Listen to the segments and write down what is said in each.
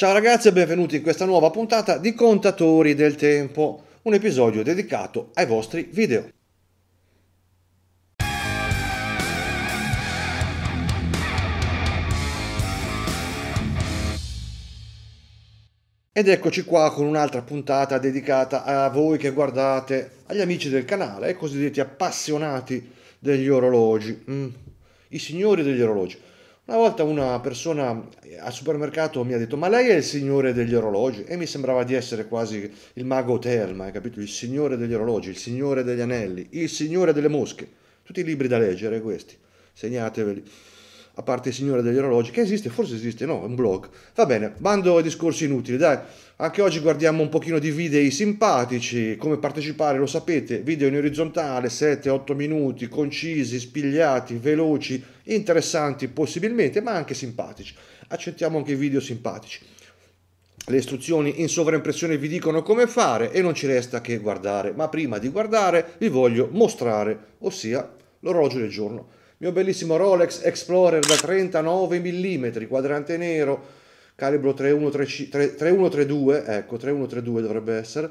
Ciao ragazzi e benvenuti in questa nuova puntata di Contatori del Tempo, un episodio dedicato ai vostri video. Ed eccoci qua con un'altra puntata dedicata a voi che guardate, agli amici del canale, ai cosiddetti appassionati degli orologi, mm, i signori degli orologi. Una volta una persona eh, al supermercato mi ha detto: Ma lei è il signore degli orologi? E mi sembrava di essere quasi il mago Terma, hai capito? Il signore degli orologi, il signore degli anelli, il signore delle mosche. Tutti i libri da leggere, questi. Segnateveli. A parte il signore degli orologi, che esiste, forse esiste, no? È un blog. Va bene, bando ai discorsi inutili, dai. Anche oggi guardiamo un pochino di video simpatici, come partecipare lo sapete, video in orizzontale, 7-8 minuti, concisi, spigliati, veloci, interessanti possibilmente, ma anche simpatici. Accettiamo anche i video simpatici. Le istruzioni in sovraimpressione vi dicono come fare e non ci resta che guardare, ma prima di guardare vi voglio mostrare, ossia l'orologio del giorno. Il Mio bellissimo Rolex Explorer da 39 mm, quadrante nero, calibro 3132, ecco 3132 dovrebbe essere,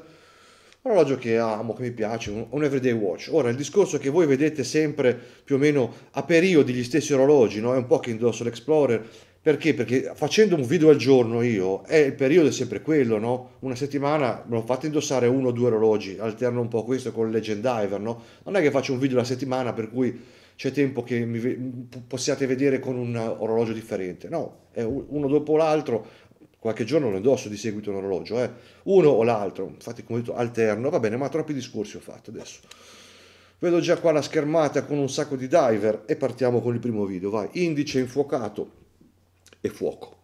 orologio che amo, che mi piace, un, un, everyday watch. Ora, il discorso che voi vedete sempre più o meno a periodi gli stessi orologi, no? è un po' che indosso l'Explorer, perché? Perché facendo un video al giorno io, è il periodo è sempre quello, no? Una settimana me lo fate indossare uno o due orologi, alterno un po' questo con il Legend Diver, no? Non è che faccio un video alla settimana per cui c'è tempo che mi possiate vedere con un orologio differente, no? È uno dopo l'altro, qualche giorno lo indosso di seguito un orologio, eh? uno o l'altro, infatti come ho detto alterno, va bene, ma troppi discorsi ho fatto adesso. Vedo già qua la schermata con un sacco di diver e partiamo con il primo video, vai, indice infuocato e fuoco.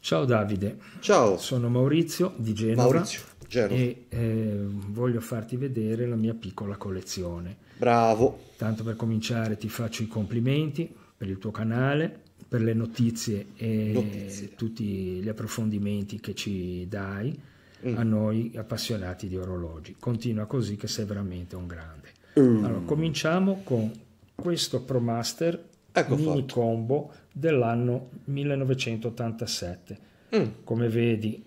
Ciao Davide. Ciao. Sono Maurizio di Genova. Maurizio, Genova. E eh, voglio farti vedere la mia piccola collezione. Bravo. Tanto per cominciare ti faccio i complimenti per il tuo canale per le notizie e notizie. tutti gli approfondimenti che ci dai mm. a noi appassionati di orologi. Continua così che sei veramente un grande. Mm. Allora, cominciamo con questo Promaster ecco mini fatto. combo dell'anno 1987. Mm. Come vedi,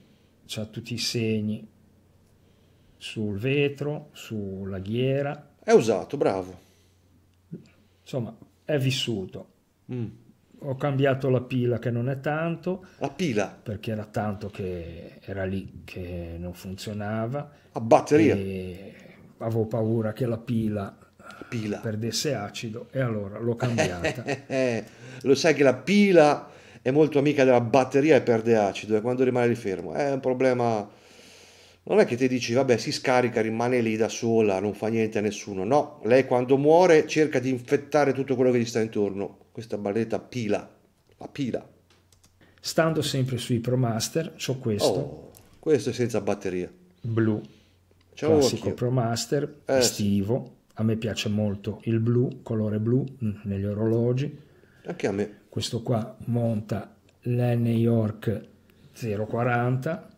ha tutti i segni sul vetro, sulla ghiera. È usato, bravo. Insomma, è vissuto. Mm ho cambiato la pila che non è tanto. La pila? Perché era tanto che era lì che non funzionava. A batteria? avevo paura che la pila, pila, perdesse acido e allora l'ho cambiata. Lo sai che la pila è molto amica della batteria e perde acido e quando rimane lì fermo è un problema... Non è che ti dici, vabbè, si scarica, rimane lì da sola, non fa niente a nessuno. No, lei quando muore cerca di infettare tutto quello che gli sta intorno questa barretta pila, la pila. Stando sempre sui Promaster, ho questo. Oh, questo è senza batteria. Blu, Ciao, classico occhio. Promaster, eh, estivo. Sì. A me piace molto il blu, colore blu negli orologi. Anche a me. Questo qua monta l'N York 040.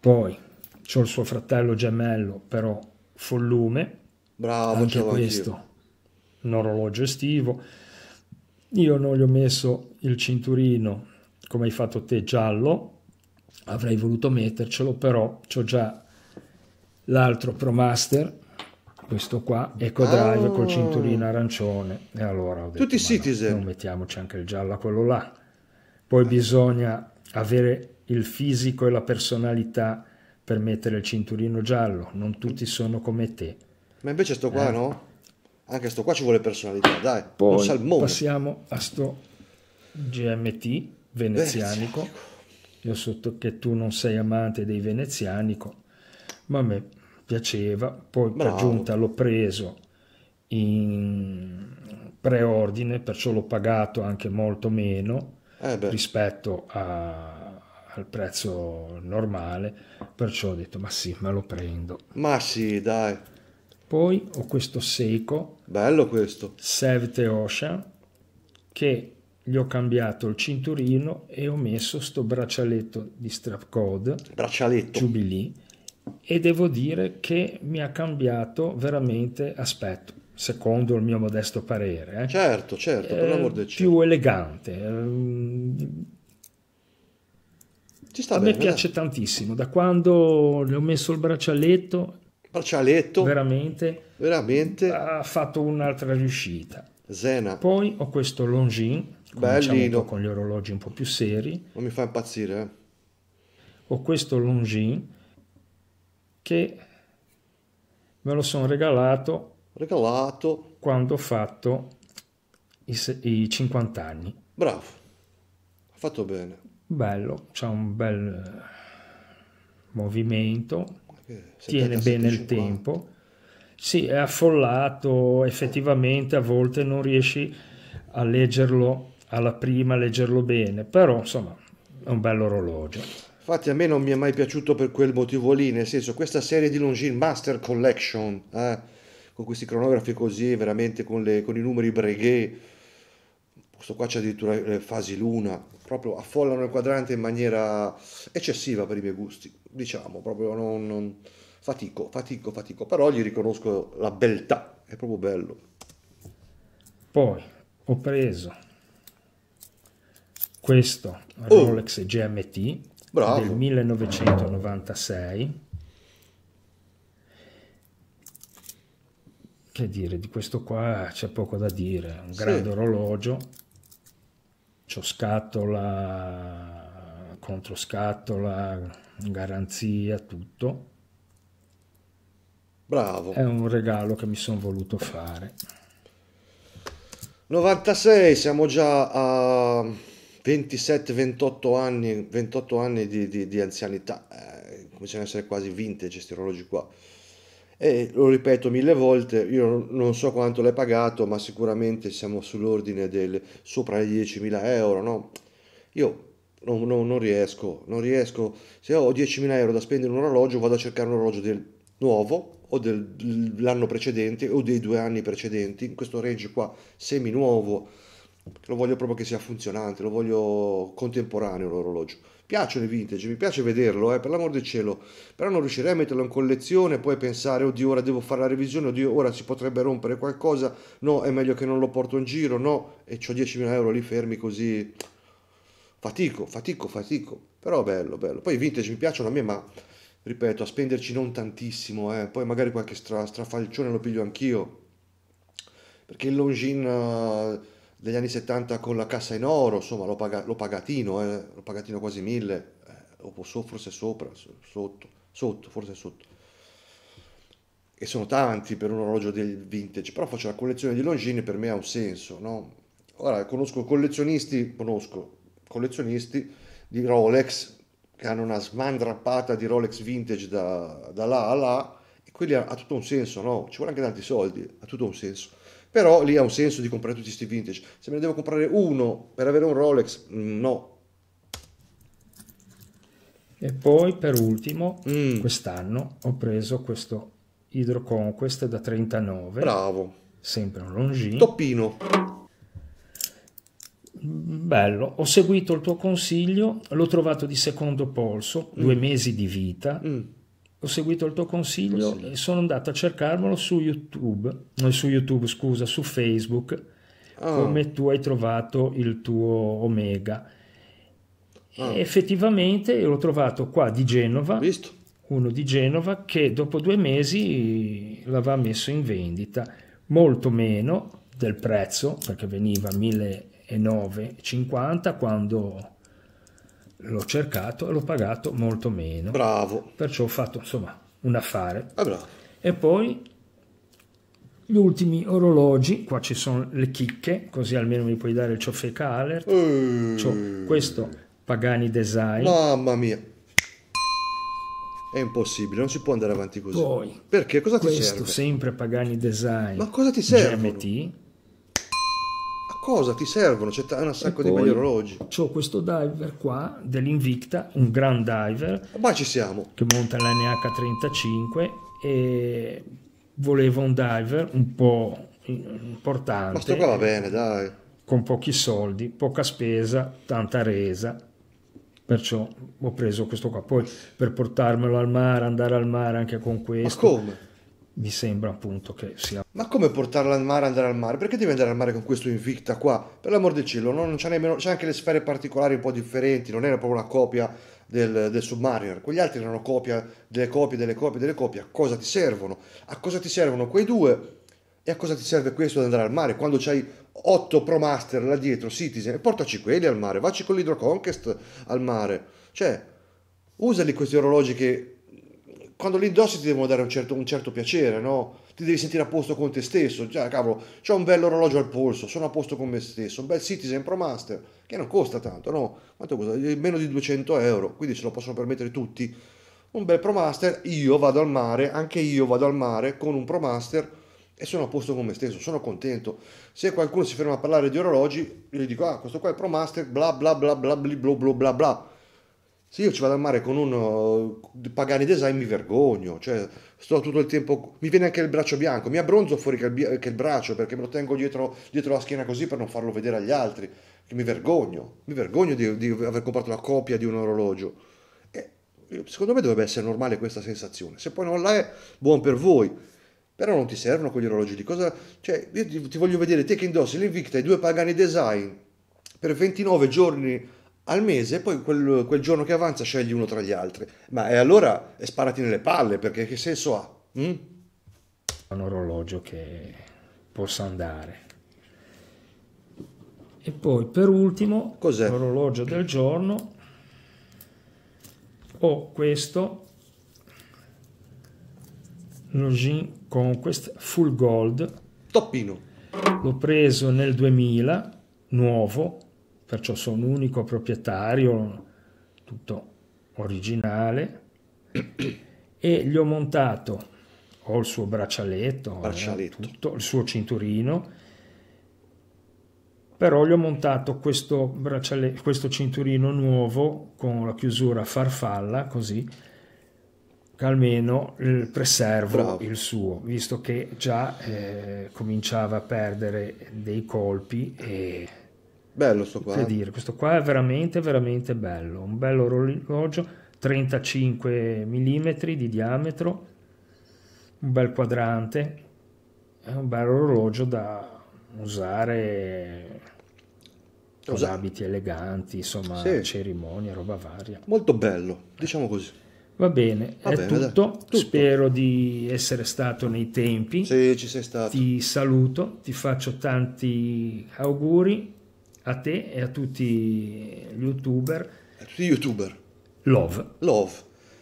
Poi c'ho il suo fratello gemello, però follume. Bravo, anche questo. Un orologio estivo io non gli ho messo il cinturino come hai fatto te giallo, avrei voluto mettercelo, però ho già l'altro ProMaster, questo qua, EcoDrive oh. col ah. cinturino arancione. E allora ho detto, Tutti i citizen. No, non mettiamoci anche il giallo a quello là. Poi ah. bisogna avere il fisico e la personalità per mettere il cinturino giallo, non tutti sono come te. Ma invece sto qua eh. no? Anche sto qua ci vuole personalità, dai. Poi salmone. Passiamo a sto GMT venezianico. Io sotto che tu non sei amante dei venezianico, ma a me piaceva. Poi per giunta l'ho preso in preordine, perciò l'ho pagato anche molto meno eh rispetto a, al prezzo normale. Perciò ho detto, ma sì, me lo prendo. Ma sì, dai. Poi ho questo Seiko. Bello questo. Sevte Ocean. che gli ho cambiato il cinturino e ho messo sto braccialetto di strap code. Braccialetto. Jubilee. E devo dire che mi ha cambiato veramente aspetto, secondo il mio modesto parere. Eh. Certo, certo, per eh, l'amor del Più elegante. Eh, Ci sta A bene, me piace eh. tantissimo. Da quando le ho messo il braccialetto Braccialetto. Veramente. Veramente. Ha fatto un'altra riuscita. Zena. Poi ho questo Longin Bellino. Con gli orologi un po' più seri. Non mi fa impazzire. Eh. Ho questo Longin che me lo sono regalato. Regalato. Quando ho fatto i, i 50 anni. Bravo. Ha fatto bene. Bello. C'è un bel movimento tiene bene il tempo. Sì, è affollato, effettivamente a volte non riesci a leggerlo alla prima, a leggerlo bene, però insomma è un bello orologio. Infatti a me non mi è mai piaciuto per quel motivo lì, nel senso questa serie di Longines Master Collection, eh, con questi cronografi così, veramente con, le, con i numeri breghè, questo qua c'è addirittura le eh, fasi luna, proprio affollano il quadrante in maniera eccessiva per i miei gusti, diciamo, proprio non, non, fatico, fatico, fatico, però gli riconosco la beltà, è proprio bello. Poi ho preso questo oh! Rolex oh. GMT Bravo. del 1996. Che dire, di questo qua c'è poco da dire, un grande orologio C'ho scatola, controscatola, garanzia, tutto. Bravo. È un regalo che mi sono voluto fare. 96, siamo già a 27-28 anni, 28 anni di, di, di anzianità, eh, cominciano ad essere quasi vintage questi orologi qua. E lo ripeto mille volte, io non so quanto l'hai pagato, ma sicuramente siamo sull'ordine del sopra i 10.000 euro, no? Io non, non, non, riesco, non riesco. Se ho 10.000 euro da spendere in un orologio, vado a cercare un orologio del nuovo o dell'anno precedente o dei due anni precedenti, in questo range qua, semi nuovo. Lo voglio proprio che sia funzionante, lo voglio contemporaneo l'orologio piacciono i vintage, mi piace vederlo, eh, per l'amor del cielo, però non riuscirei a metterlo in collezione e poi pensare, oddio, ora devo fare la revisione, oddio, ora si potrebbe rompere qualcosa, no, è meglio che non lo porto in giro, no, e ho 10.000 euro lì fermi così, fatico, fatico, fatico, però bello, bello. Poi i vintage mi piacciono a me, ma ripeto, a spenderci non tantissimo, eh. poi magari qualche stra, strafalcione lo piglio anch'io, perché il Longines degli anni 70 con la cassa in oro, insomma l'ho, paga, l'ho pagatino, eh, l'ho pagatino quasi mille, eh, forse sopra, sotto, sotto, forse sotto. E sono tanti per un orologio del vintage, però faccio la collezione di Longini per me ha un senso, no? Ora conosco collezionisti, conosco collezionisti di Rolex che hanno una smandrappata di Rolex vintage da, da là a là, e quelli ha, ha tutto un senso, no? Ci vuole anche tanti soldi, ha tutto un senso però lì ha un senso di comprare tutti questi vintage. Se me ne devo comprare uno per avere un Rolex, mm, no. E poi per ultimo, mm. quest'anno ho preso questo Hydro Conquest da 39. Bravo. Sempre un Longines. Toppino bello, ho seguito il tuo consiglio, l'ho trovato di secondo polso, mm. due mesi di vita, mm ho seguito il tuo consiglio, consiglio. e sono andato a cercarmelo su YouTube, no, su YouTube scusa, su Facebook, oh. come tu hai trovato il tuo Omega. Oh. effettivamente l'ho trovato qua di Genova, Visto. uno di Genova che dopo due mesi l'aveva messo in vendita, molto meno del prezzo, perché veniva 1.950 quando l'ho cercato e l'ho pagato molto meno. Bravo. Perciò ho fatto insomma un affare. Ah, e poi gli ultimi orologi, qua ci sono le chicche, così almeno mi puoi dare il ciofeca alert. Mm. Cioè, questo Pagani Design. Mamma mia. È impossibile, non si può andare avanti così. Poi, Perché cosa ti questo, serve? Questo sempre Pagani Design. Ma cosa ti serve? GMT cosa ti servono? C'è un sacco di begli orologi. C'ho questo diver qua dell'Invicta, un grand diver. Ah, ma ci siamo. Che monta la NH35 e voleva un diver un po' importante. Ma sto qua va bene, dai. Con pochi soldi, poca spesa, tanta resa. Perciò ho preso questo qua. Poi per portarmelo al mare, andare al mare anche con questo. Ma come? mi sembra appunto che sia. Ma come portarla al mare, andare al mare? Perché devi andare al mare con questo Invicta qua? Per l'amor del cielo, non c'è nemmeno. c'è anche le sfere particolari un po' differenti, non era proprio una copia del, del Submariner. Quegli altri erano copia delle copie, delle copie, delle copie. A cosa ti servono? A cosa ti servono quei due? E a cosa ti serve questo ad andare al mare? Quando c'hai 8 Pro Master là dietro, Citizen, portaci quelli al mare, vacci con l'Hydro Conquest al mare. Cioè, usali questi orologi che quando li indossi ti devono dare un certo, un certo piacere, no? Ti devi sentire a posto con te stesso. Già, cavolo, c'ho un bello orologio al polso, sono a posto con me stesso. Un bel Citizen Pro Master, che non costa tanto, no? Quanto costa? Eh, meno di 200 euro, quindi se lo possono permettere tutti. Un bel Pro Master, io vado al mare, anche io vado al mare con un Pro Master e sono a posto con me stesso, sono contento. Se qualcuno si ferma a parlare di orologi, io gli dico, ah, questo qua è Pro Master, bla bla bla bla bla bla bla bla. bla se io ci vado al mare con uno di eh, Pagani Design mi vergogno, cioè sto tutto il tempo, mi viene anche il braccio bianco, mi abbronzo fuori che il, che il braccio perché me lo tengo dietro, dietro, la schiena così per non farlo vedere agli altri, mi vergogno, mi vergogno di, di aver comprato la copia di un orologio. E eh, secondo me dovrebbe essere normale questa sensazione, se poi non la è, buon per voi, però non ti servono quegli orologi di cosa, cioè io ti, ti voglio vedere te che indossi l'Invicta e due Pagani Design per 29 giorni al mese, poi quel, quel, giorno che avanza scegli uno tra gli altri. Ma e allora e sparati nelle palle, perché che senso ha? Mm? Un orologio che possa andare. E poi per ultimo, Cos'è? l'orologio del giorno, ho questo, Longines Conquest Full Gold. Toppino. L'ho preso nel 2000, nuovo, perciò sono unico proprietario, tutto originale, e gli ho montato, ho il suo braccialetto, eh, braccialetto. Eh, tutto, il suo cinturino, però gli ho montato questo, questo cinturino nuovo con la chiusura farfalla, così che almeno preservo Bravo. il suo, visto che già eh, cominciava a perdere dei colpi e Bello sto qua. Per dire, questo qua è veramente, veramente bello. Un bello orologio, 35 mm di diametro, un bel quadrante. È un bel orologio da usare con Usa. abiti eleganti, insomma, sì. cerimonie, roba varia. Molto bello, diciamo così. Va bene, Va è bene, tutto. tutto. Spero di essere stato nei tempi. Sì, ci sei stato. Ti saluto, ti faccio tanti auguri a te e a tutti gli youtuber. A tutti gli youtuber. Love. Love.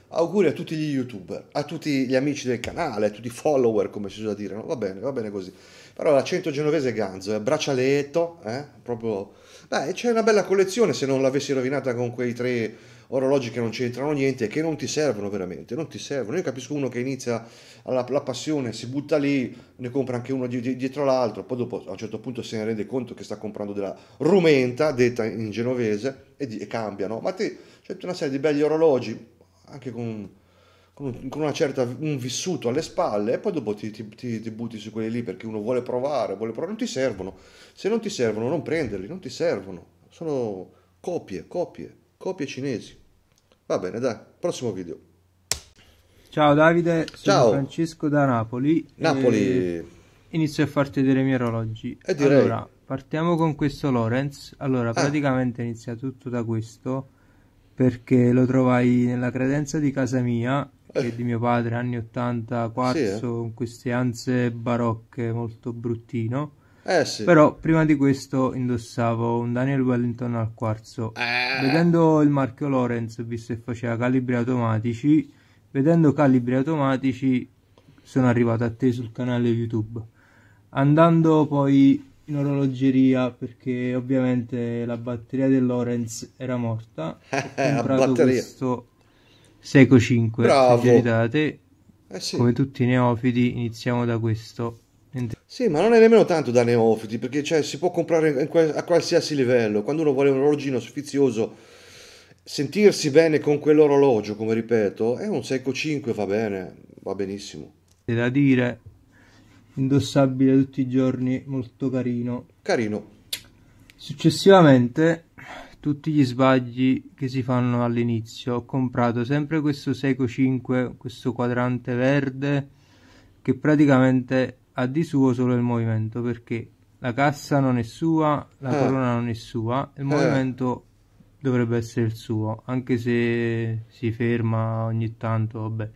Auguri a tutti gli youtuber, a tutti gli amici del canale, a tutti i follower, come si usa dire, no? Va bene, va bene così. Però l'accento genovese è ganzo, è eh, braccialetto, eh? Proprio... Beh, c'è una bella collezione se non l'avessi rovinata con quei tre orologi che non c'entrano niente, che non ti servono veramente, non ti servono. Io capisco uno che inizia alla, la passione, si butta lì, ne compra anche uno di, di, dietro l'altro, poi dopo a un certo punto se ne rende conto che sta comprando della rumenta, detta in genovese, e, di, e cambia, no? Ma te, c'è una serie di belli orologi, anche con con, una certa, un vissuto alle spalle e poi dopo ti, ti, ti, ti, butti su quelli lì perché uno vuole provare, vuole provare, non ti servono. Se non ti servono non prenderli, non ti servono. Sono copie, copie copie cinesi. Va bene, dai, prossimo video. Ciao Davide, sono Ciao. Francesco da Napoli. Napoli. Eh, inizio a farti vedere i miei orologi. E direi... Allora, partiamo con questo Lorenz. Allora, ah. praticamente inizia tutto da questo perché lo trovai nella credenza di casa mia che è eh. di mio padre, anni 80, quarzo, sì, eh? con queste anze barocche, molto bruttino eh sì. Però prima di questo indossavo un Daniel Wellington al quarzo. Eh. Vedendo il marchio Lorenz, visto che faceva calibri automatici, vedendo calibri automatici sono arrivato a te sul canale YouTube. Andando poi in orologeria perché ovviamente la batteria del Lorenz era morta, ho comprato questo Seiko 5, Bravo. Eh sì. Come tutti i neofiti iniziamo da questo sì, ma non è nemmeno tanto da neofiti, perché cioè, si può comprare a qualsiasi livello. Quando uno vuole un orologino sfizioso, sentirsi bene con quell'orologio, come ripeto, è un Seiko 5, va bene, va benissimo. È da dire, indossabile tutti i giorni, molto carino. Carino. Successivamente, tutti gli sbagli che si fanno all'inizio, ho comprato sempre questo Seiko 5, questo quadrante verde, che praticamente ha di suo solo il movimento perché la cassa non è sua, la eh. corona non è sua, il eh. movimento eh. dovrebbe essere il suo, anche se si ferma ogni tanto, vabbè.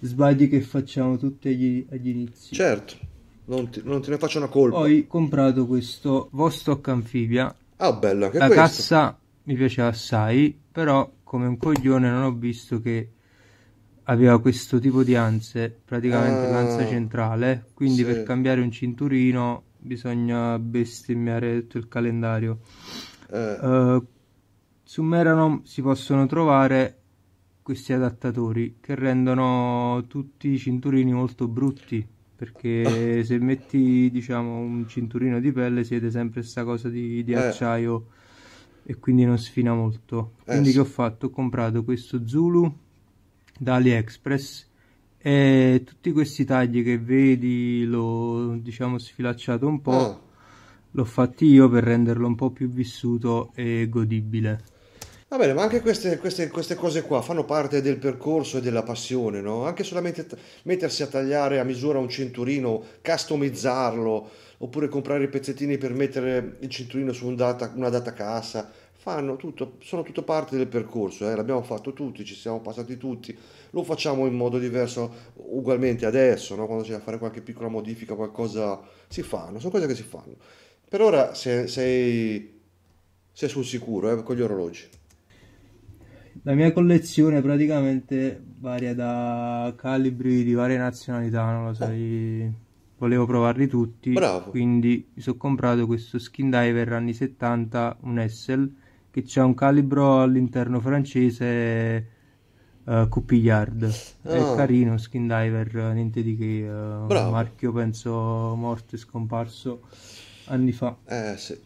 Sbagli che facciamo tutti agli, agli inizi. Certo, non, ti, non, te ne faccio una colpa. Poi ho comprato questo Vostok Amphibia. Ah, bella, che La questo? cassa mi piaceva assai, però come un coglione non ho visto che aveva questo tipo di anse, praticamente Ah. l'ansa centrale, quindi Sì. per cambiare un cinturino bisogna bestemmiare tutto il calendario. Eh, Eh, su Meranom si possono trovare questi adattatori che rendono tutti i cinturini molto brutti, perché se metti, diciamo, un cinturino di pelle siete sempre sta cosa di, di Eh. acciaio e quindi non sfina molto. Eh, Quindi sì. che ho fatto? Ho comprato questo Zulu da AliExpress e tutti questi tagli che vedi l'ho diciamo sfilacciato un po' mm. l'ho fatti io per renderlo un po' più vissuto e godibile va bene ma anche queste, queste, queste cose qua fanno parte del percorso e della passione no? anche solamente t- mettersi a tagliare a misura un cinturino customizzarlo oppure comprare i pezzettini per mettere il cinturino su un data, una data cassa fanno tutto, sono tutto parte del percorso, eh? l'abbiamo fatto tutti, ci siamo passati tutti, lo facciamo in modo diverso ugualmente adesso, no? quando c'è da fare qualche piccola modifica, qualcosa si fanno, sono cose che si fanno. Per ora sei, sei, sei sul sicuro eh? con gli orologi. La mia collezione praticamente varia da calibri di varie nazionalità, non lo sai, oh. volevo provarli tutti, Bravo. quindi mi sono comprato questo skin diver anni 70, un Essel, che c'è un calibro all'interno francese uh, Coupillard. Oh. È ah. carino, Skin Diver, eh, niente di che. Uh, marchio penso morto e scomparso anni fa. Eh, sì.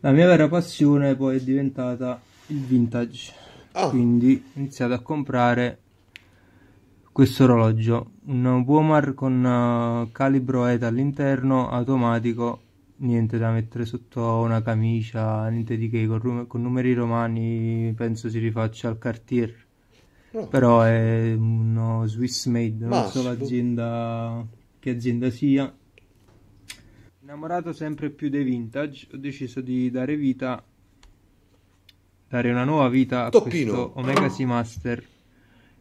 La mia vera passione poi è diventata il vintage. Oh. Quindi ho iniziato a comprare questo orologio, un Womar con uh, calibro ETA all'interno, automatico niente da mettere sotto una camicia, niente di che, con, con numeri romani penso si rifaccia al Cartier. No. Però è uno Swiss made, non so l'azienda che azienda sia. Innamorato sempre più dei vintage, ho deciso di dare vita dare una nuova vita a questo Omega Seamaster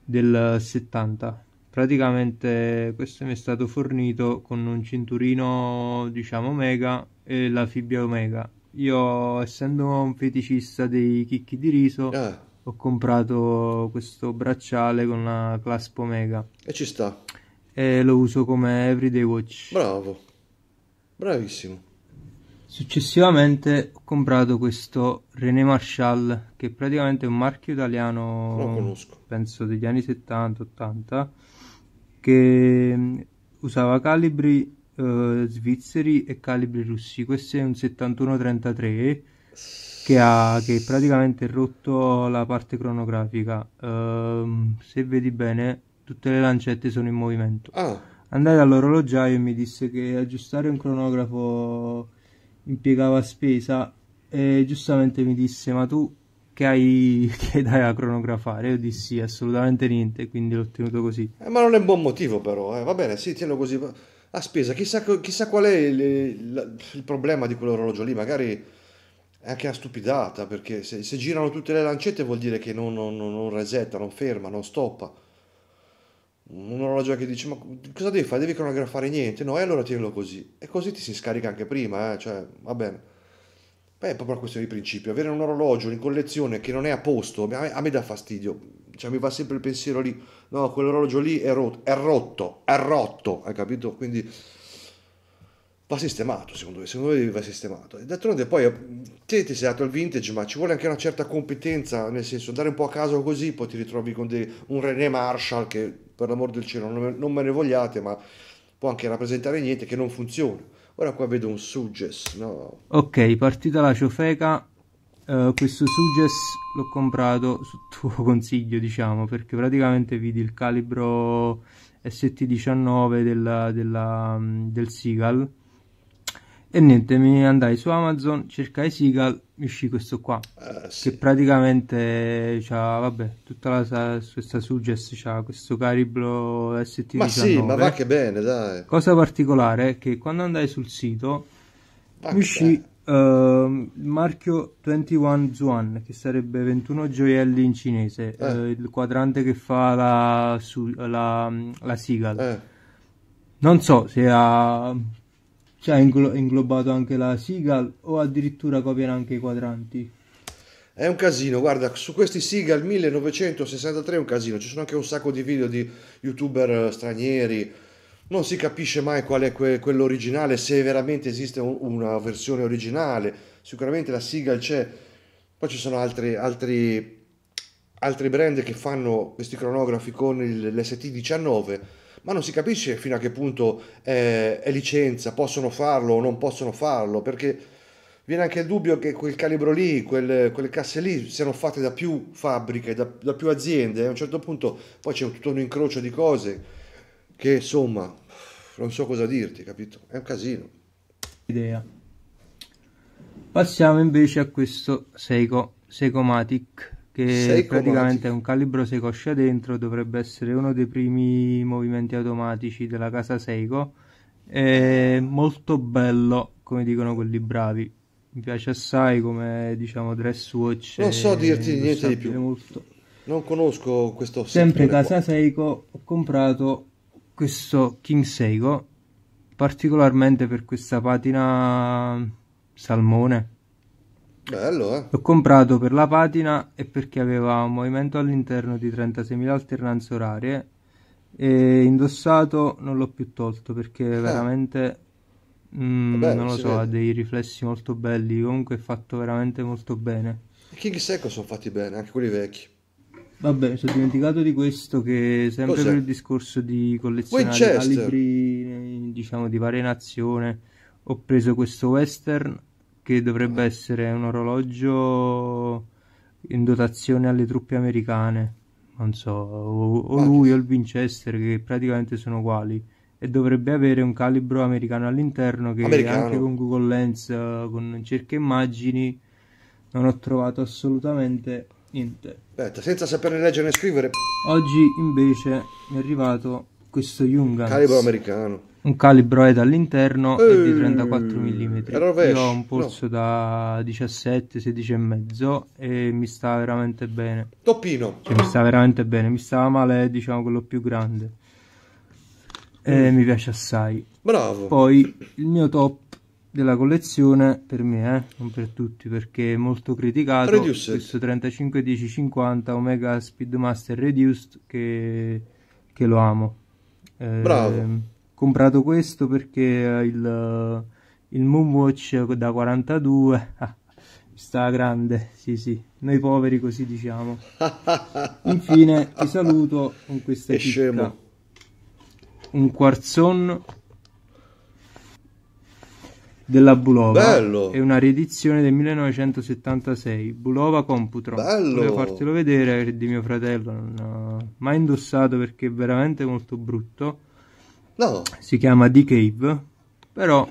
del 70 praticamente questo mi è stato fornito con un cinturino diciamo omega e la fibbia omega io essendo un feticista dei chicchi di riso ah. ho comprato questo bracciale con la clasp omega e ci sta e lo uso come everyday watch bravo bravissimo Successivamente ho comprato questo René Marshall, che è praticamente un marchio italiano, penso degli anni 70-80, che mm, usava calibri eh, svizzeri e calibri russi. Questo è un 7133 che, ha, che praticamente rotto la parte cronografica. Uh, se vedi bene, tutte le lancette sono in movimento. Ah. Andai dall'orologiaio e mi disse che aggiustare un cronografo impiegava spesa e giustamente mi disse ma tu che hai, che hai da cronografare. Io dissi assolutamente niente, quindi l'ho tenuto così. Eh, ma non è un buon motivo, però. Eh. Va bene, sì, tienilo così. A spesa, chissà, chissà qual è il, il, il, problema di quell'orologio lì. Magari è anche una stupidata, perché se, se girano tutte le lancette vuol dire che non, non, non resetta, non ferma, non stoppa un orologio che dice ma cosa devi fare? Devi cronografare niente? No, e allora tienilo così. E così ti si scarica anche prima, eh? cioè va bene. Beh, è proprio una questione di principio. Avere un orologio in collezione che non è a posto, a me, a me dà fastidio. Cioè, mi va sempre il pensiero lì, no, quell'orologio lì è rotto, è rotto, è rotto, hai capito? Quindi va sistemato, secondo me, secondo me va sistemato. E d'altronde poi, eh, te ti sei dato il vintage, ma ci vuole anche una certa competenza, nel senso, andare un po' a caso così, poi ti ritrovi con dei, un René Marshall che, per l'amor del cielo, non me, non me ne vogliate, ma può anche rappresentare niente, che non funziona Ora qua vedo un Suges, no? Ok, partita la ciofeca. Uh, questo Suges l'ho comprato su tuo consiglio, diciamo, perché praticamente vidi il calibro ST19 della, della, mm, del Seagal e niente, mi andai su Amazon, cercai seagull mi uscì questo qua, eh, sì. che praticamente c'ha vabbè, tutta la sa- questa Suggest ha questo cariblo ST19. Ma sì, ma va che bene, dai. Cosa particolare è che quando andai sul sito va mi uscì uh, il marchio 21 Zuan, che sarebbe 21 gioielli in cinese, eh. uh, il quadrante che fa la, su- la, la Seagal. Eh. Non so se ha cioè ha inglo- inglobato anche la Seagal o addirittura copiano anche i quadranti? È un casino, guarda, su questi Seagal 1963 è un casino, ci sono anche un sacco di video di youtuber eh, stranieri, non si capisce mai qual è que- quello originale, se veramente esiste un- una versione originale, sicuramente la Seagal c'è, poi ci sono altri, altri, altri brand che fanno questi cronografi con l'ST19, ma non si capisce fino a che punto eh, è licenza, possono farlo o non possono farlo, perché viene anche il dubbio che quel calibro lì, quel, quelle casse lì siano fatte da più fabbriche, da, da più aziende, e a un certo punto poi c'è tutto un incrocio di cose che insomma non so cosa dirti, capito? È un casino. Idea. Passiamo invece a questo Seiko, Seiko Matic che praticamente è un calibro Seiko ascia dentro, dovrebbe essere uno dei primi movimenti automatici della casa Seiko. È molto bello, come dicono quelli bravi. Mi piace assai come diciamo dress watch. Non so dirti niente di più. Molto. Non conosco questo Sempre casa qua. Seiko ho comprato questo King Seiko particolarmente per questa patina salmone Bello, eh? L'ho comprato per la patina e perché aveva un movimento all'interno di 36.000 alternanze orarie e indossato non l'ho più tolto perché eh. veramente mm, Vabbè, non lo so, vede. ha dei riflessi molto belli, comunque è fatto veramente molto bene. E King Seco sono fatti bene, anche quelli vecchi. Vabbè, mi sono dimenticato di questo che sempre Cos'è? per il discorso di collezionare libri diciamo di varie nazione ho preso questo western che dovrebbe essere un orologio in dotazione alle truppe americane, non so, o, o lui o il Winchester che praticamente sono uguali e dovrebbe avere un calibro americano all'interno che americano. anche con Google Lens, con cerche immagini, non ho trovato assolutamente niente. Aspetta, senza sapere leggere né scrivere. Oggi invece mi è arrivato questo Jungan. Calibro americano un calibro è dall'interno e di 34 eh, mm. Io ho un polso no. da 17, 16 e mezzo e mi sta veramente bene. Toppino. Cioè, mi sta veramente bene, mi stava male, diciamo, quello più grande. E mm. mi piace assai. Bravo. Poi il mio top della collezione per me, eh, non per tutti perché è molto criticato, Reduced. questo 50 Omega Speedmaster Reduced che, che lo amo. Eh, Bravo ehm, comprato questo perché eh, il, il Moonwatch da 42 ah, sta grande, sì sì, noi poveri così diciamo. Infine ti saluto con questa chicca. Scemo. Un quarzon della Bulova. Bello! È una riedizione del 1976, Bulova Computron. Bello! Volevo fartelo vedere di mio fratello, non ha mai indossato perché è veramente molto brutto No. Si chiama The Cave, però...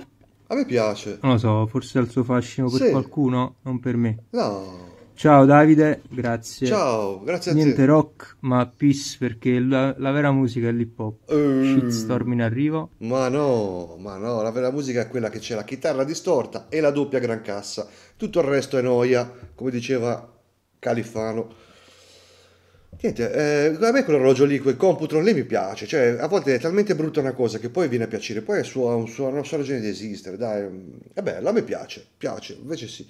A me piace. Non lo so, forse ha il suo fascino per sì. qualcuno, non per me. No. Ciao Davide, grazie. Ciao, grazie Niente te. Niente rock, ma peace, perché la, la vera musica è l'hip hop. Uh, Shitstorm in arrivo. Ma no, ma no, la vera musica è quella che c'è la chitarra distorta e la doppia gran cassa. Tutto il resto è noia, come diceva Califano. Niente, eh, a me quell'orologio lì, quel computron lì mi piace, cioè a volte è talmente brutta una cosa che poi viene a piacere, poi è sua, un suo, una sua ragione di esistere, dai, mm, è bello, a me piace, piace, invece sì.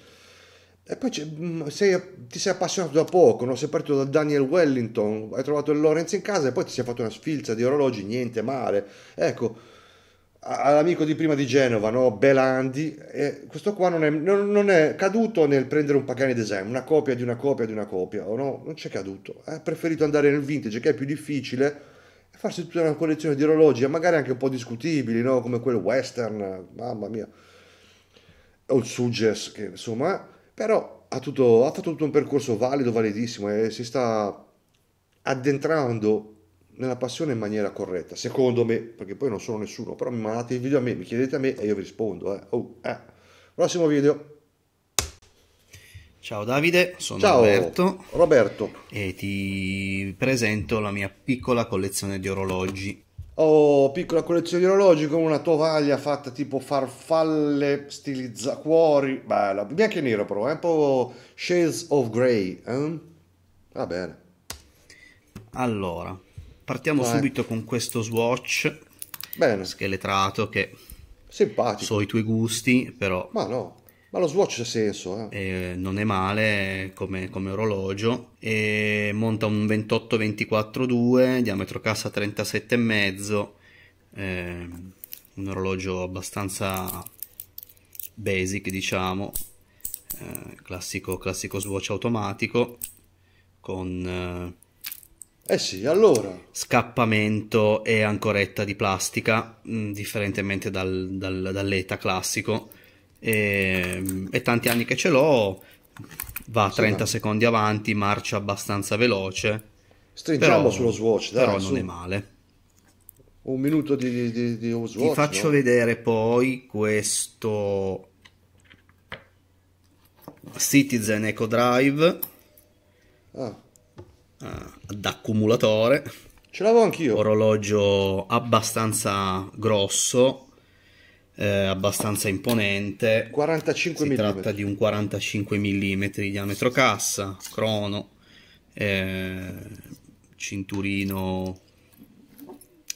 E poi mm, sei, ti sei appassionato da poco, no? sei partito da Daniel Wellington, hai trovato il Lawrence in casa e poi ti sei fatto una sfilza di orologi, niente male, ecco all'amico di prima di Genova, no? Belandi, e questo qua non è, non, non è, caduto nel prendere un Pagani Design, una copia di una copia di una copia, o no, non c'è caduto, ha preferito andare nel vintage che è più difficile e farsi tutta una collezione di orologi, magari anche un po' discutibili, no? come quello western, mamma mia, o il Suggest, che insomma, però ha, tutto, ha fatto tutto un percorso valido, validissimo e si sta addentrando nella passione in maniera corretta, secondo me, perché poi non sono nessuno, però mi mandate il video a me, mi chiedete a me e io vi rispondo. Eh. Oh, eh. Prossimo video. Ciao Davide, sono Ciao, Roberto, Roberto e ti presento la mia piccola collezione di orologi. Oh, piccola collezione di orologi con una tovaglia fatta tipo farfalle, stilizza cuori, bella, bianco e nero però, è eh, un po' shades of grey, eh? va bene. Allora, Partiamo Vai. subito con questo Swatch Bene. scheletrato che Simpatico. so i tuoi gusti, però... Ma no, ma lo Swatch ha senso. Eh. Eh, non è male come, come orologio. E monta un 28-24-2, diametro cassa 37,5. Eh, un orologio abbastanza basic, diciamo. Eh, classico, classico Swatch automatico con eh, eh sì, allora. Scappamento e ancoretta di plastica, mh, mm, differentemente dal, dal, dall'ETA classico. E, ehm, e, tanti anni che ce l'ho, va a 30 sì, secondi avanti, marcia abbastanza veloce. Stringiamo però, sullo Swatch, dai, però su. non è male. Un minuto di, di, di Swatch. Ti faccio no? vedere poi questo Citizen Eco Drive. Ah ad ah, accumulatore. Ce l'avevo anch'io. Orologio abbastanza grosso, eh, abbastanza imponente. 45 si mm. Si tratta di un 45 mm diametro cassa, crono, eh, cinturino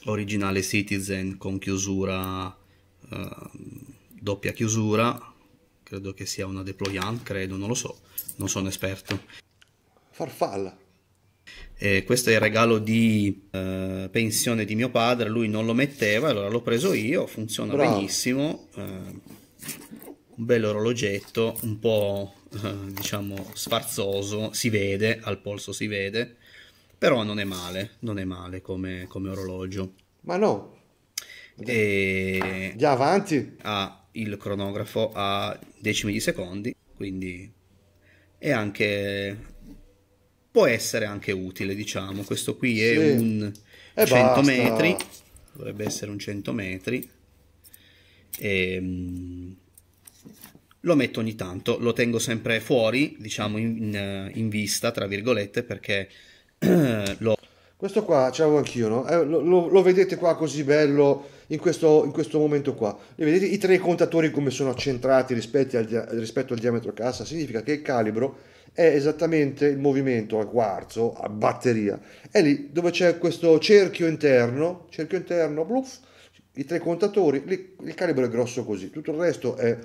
originale Citizen con chiusura, eh, doppia chiusura, credo che sia una deployant, credo, non lo so, non sono esperto. Farfalla eh, questo è il regalo di eh, pensione di mio padre, lui non lo metteva, allora l'ho preso io, funziona Bravo. benissimo, eh, un bello orologetto, un po' eh, diciamo sfarzoso, si vede, al polso si vede, però non è male, non è male come, come orologio. Ma no. E... Già avanti. Ha il cronografo a decimi di secondi, quindi e anche può essere anche utile, diciamo. Questo qui è sì. un e 100 basta. metri, dovrebbe essere un 100 metri. E, um, lo metto ogni tanto, lo tengo sempre fuori, diciamo in, in eh, vista, tra virgolette, perché lo... Questo qua ce l'avevo anch'io, no? eh, lo, lo, lo, vedete qua così bello in questo, in questo momento qua. E vedete i tre contatori come sono accentrati rispetto al, rispetto al diametro cassa? Significa che il calibro è esattamente il movimento a quarzo, a batteria. È lì dove c'è questo cerchio interno, cerchio interno, bluff, i tre contatori, lì, il calibro è grosso così, tutto il resto è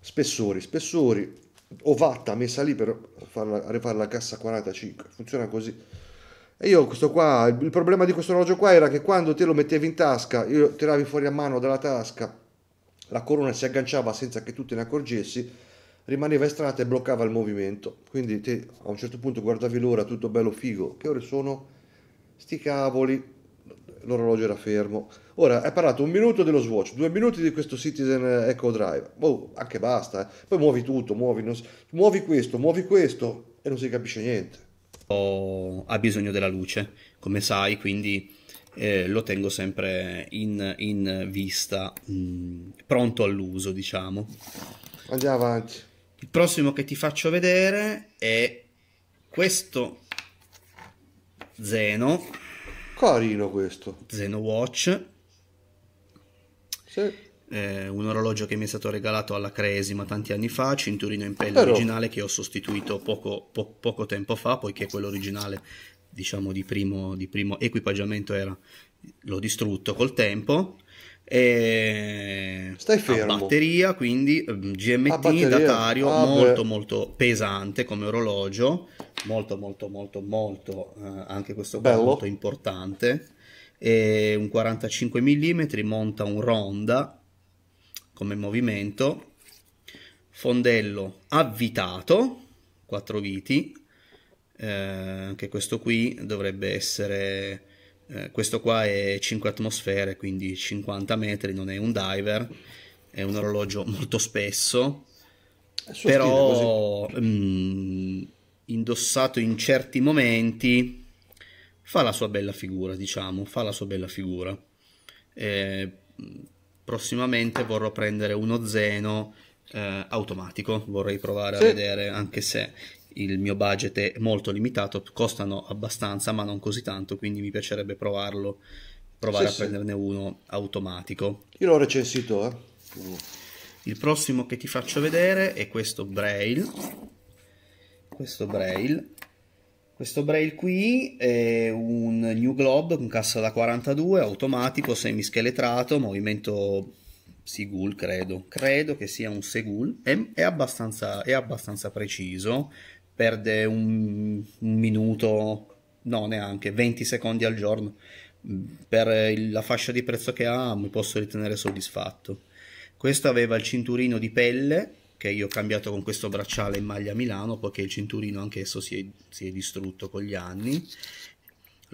spessori, spessori, ovatta messa lì per farla, rifare la cassa 45, funziona così. E io questo qua, il problema di questo orologio qua era che quando te lo mettevi in tasca, io tiravi fuori a mano dalla tasca, la corona si agganciava senza che tu te ne accorgessi rimaneva in e bloccava il movimento. Quindi te a un certo punto guardavi l'ora, tutto bello figo, che ore sono? Sti cavoli, l'orologio era fermo. Ora hai parlato un minuto dello Swatch, due minuti di questo Citizen Echo Drive, boh, anche basta, eh. poi muovi tutto, muovi, non... muovi questo, muovi questo e non si capisce niente. Oh, ha bisogno della luce, come sai, quindi eh, lo tengo sempre in, in vista, mh, mm, pronto all'uso, diciamo. Andiamo avanti. Il prossimo che ti faccio vedere è questo Zeno. Carino questo. Zeno Watch. Sì. Eh, un orologio che mi è stato regalato alla Cresima tanti anni fa, cinturino in pelle Però... originale che ho sostituito poco, po- poco, tempo fa, poiché quello originale, diciamo, di primo, di primo equipaggiamento era l'ho distrutto col tempo e Stai fermo. Mm, a batteria, quindi GMT datario ah, molto beh. molto pesante come orologio, molto molto molto molto eh, anche questo qua Bello. molto importante. E un 45 mm, monta un ronda come movimento, fondello avvitato, 4 viti. Eh, anche questo qui dovrebbe essere eh, questo qua è 5 atmosfere quindi 50 metri non è un diver è un orologio molto spesso però mh, mm, indossato in certi momenti fa la sua bella figura diciamo fa la sua bella figura eh, prossimamente vorrò prendere uno zeno eh, automatico vorrei provare sì. a vedere anche se il mio budget è molto limitato, costano abbastanza ma non così tanto, quindi mi piacerebbe provarlo, provare sì, a sì. prenderne uno automatico. Io l'ho recensito, eh. Il prossimo che ti faccio vedere è questo Braille. Questo Braille. Questo Braille qui è un New Globe un cassa da 42, automatico, semischeletrato, movimento Sigul, credo. Credo che sia un Segul. È, è, abbastanza, è abbastanza preciso perde un, un minuto, no neanche, 20 secondi al giorno. Mm, per il, la fascia di prezzo che ha mi posso ritenere soddisfatto. Questo aveva il cinturino di pelle che io ho cambiato con questo bracciale in maglia Milano, poiché il cinturino anch'esso si è, si è distrutto con gli anni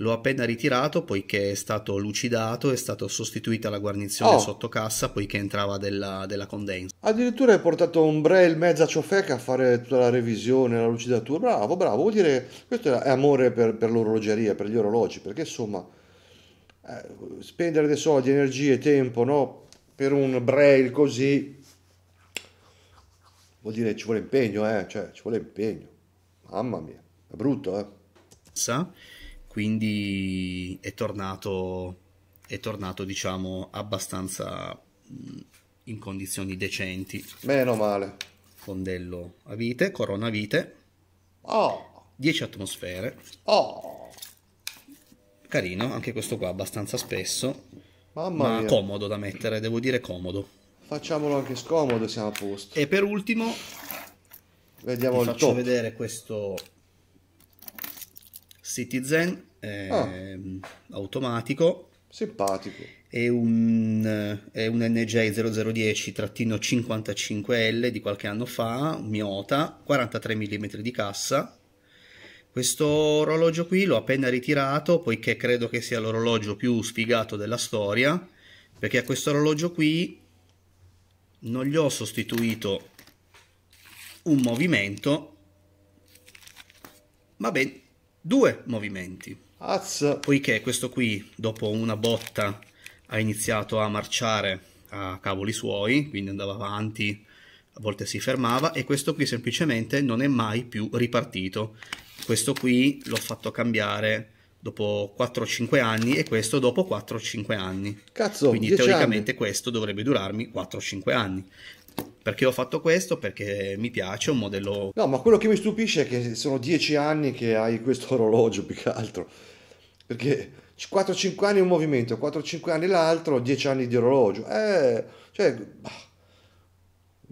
l'ho appena ritirato poiché è stato lucidato, è stata sostituita la guarnizione oh. sotto cassa poiché entrava della, della condensa. Addirittura hai portato un Braille mezza ciofeca a fare tutta la revisione, la lucidatura, bravo, bravo, vuol dire questo è amore per, per l'orologeria, per gli orologi, perché insomma eh, spendere dei soldi, energie, tempo no? per un Braille così vuol dire ci vuole impegno, eh? cioè ci vuole impegno, mamma mia, è brutto eh. Sa? quindi è tornato, è tornato diciamo abbastanza mm, in condizioni decenti. Meno male. Fondello a vite, corona a vite. Oh. 10 atmosfere. Oh. Carino, anche questo qua abbastanza spesso. Mamma ma mia. comodo da mettere, devo dire comodo. Facciamolo anche scomodo, siamo a posto. E per ultimo Vediamo vi faccio top. vedere questo Citizen eh, ah. Ehm, automatico. Simpatico. È un, è un NJ0010-55L di qualche anno fa, Miota, 43 mm di cassa. Questo orologio qui l'ho appena ritirato poiché credo che sia l'orologio più sfigato della storia, perché a questo orologio qui non gli ho sostituito un movimento, ma bene due movimenti. Azza. Poiché questo qui, dopo una botta, ha iniziato a marciare a cavoli suoi, quindi andava avanti, a volte si fermava, e questo qui semplicemente non è mai più ripartito. Questo qui l'ho fatto cambiare dopo 4-5 anni e questo dopo 4-5 anni. Cazzo, Quindi teoricamente anni. questo dovrebbe durarmi 4-5 anni perché ho fatto questo, perché mi piace, un modello... No, ma quello che mi stupisce è che sono dieci anni che hai questo orologio più che altro, perché 4-5 anni un movimento, 4-5 anni l'altro, 10 anni di orologio, eh, cioè...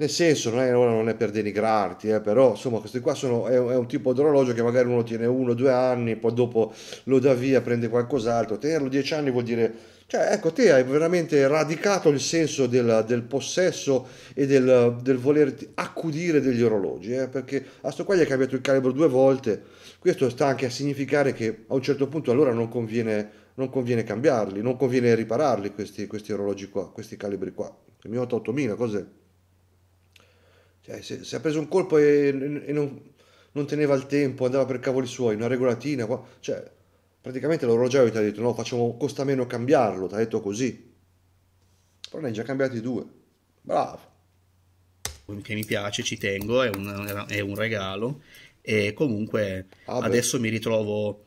Nel senso, non è, ora non è per denigrarti, eh, però insomma, questi qua sono, è, è, un tipo di orologio che magari uno tiene uno, due anni, poi dopo lo dà via, prende qualcos'altro. Tenerlo dieci anni vuol dire cioè, ecco, te hai veramente radicato il senso del, del possesso e del, del voler accudire degli orologi, eh? perché a sto qua gli hai cambiato il calibro due volte. Questo sta anche a significare che a un certo punto allora non conviene, non conviene cambiarli, non conviene ripararli questi, questi orologi qua, questi calibri qua. Il mio 8000 cos'è? Cioè, se, se, ha preso un colpo e, e non, non, teneva il tempo, andava per cavoli suoi, una regolatina qua, cioè praticamente l'orologio ti ha detto no, facciamo, costa meno cambiarlo, ti ha detto così. Però ne hai già cambiati due. Bravo. Che mi piace, ci tengo, è un, è un regalo. E comunque ah adesso mi ritrovo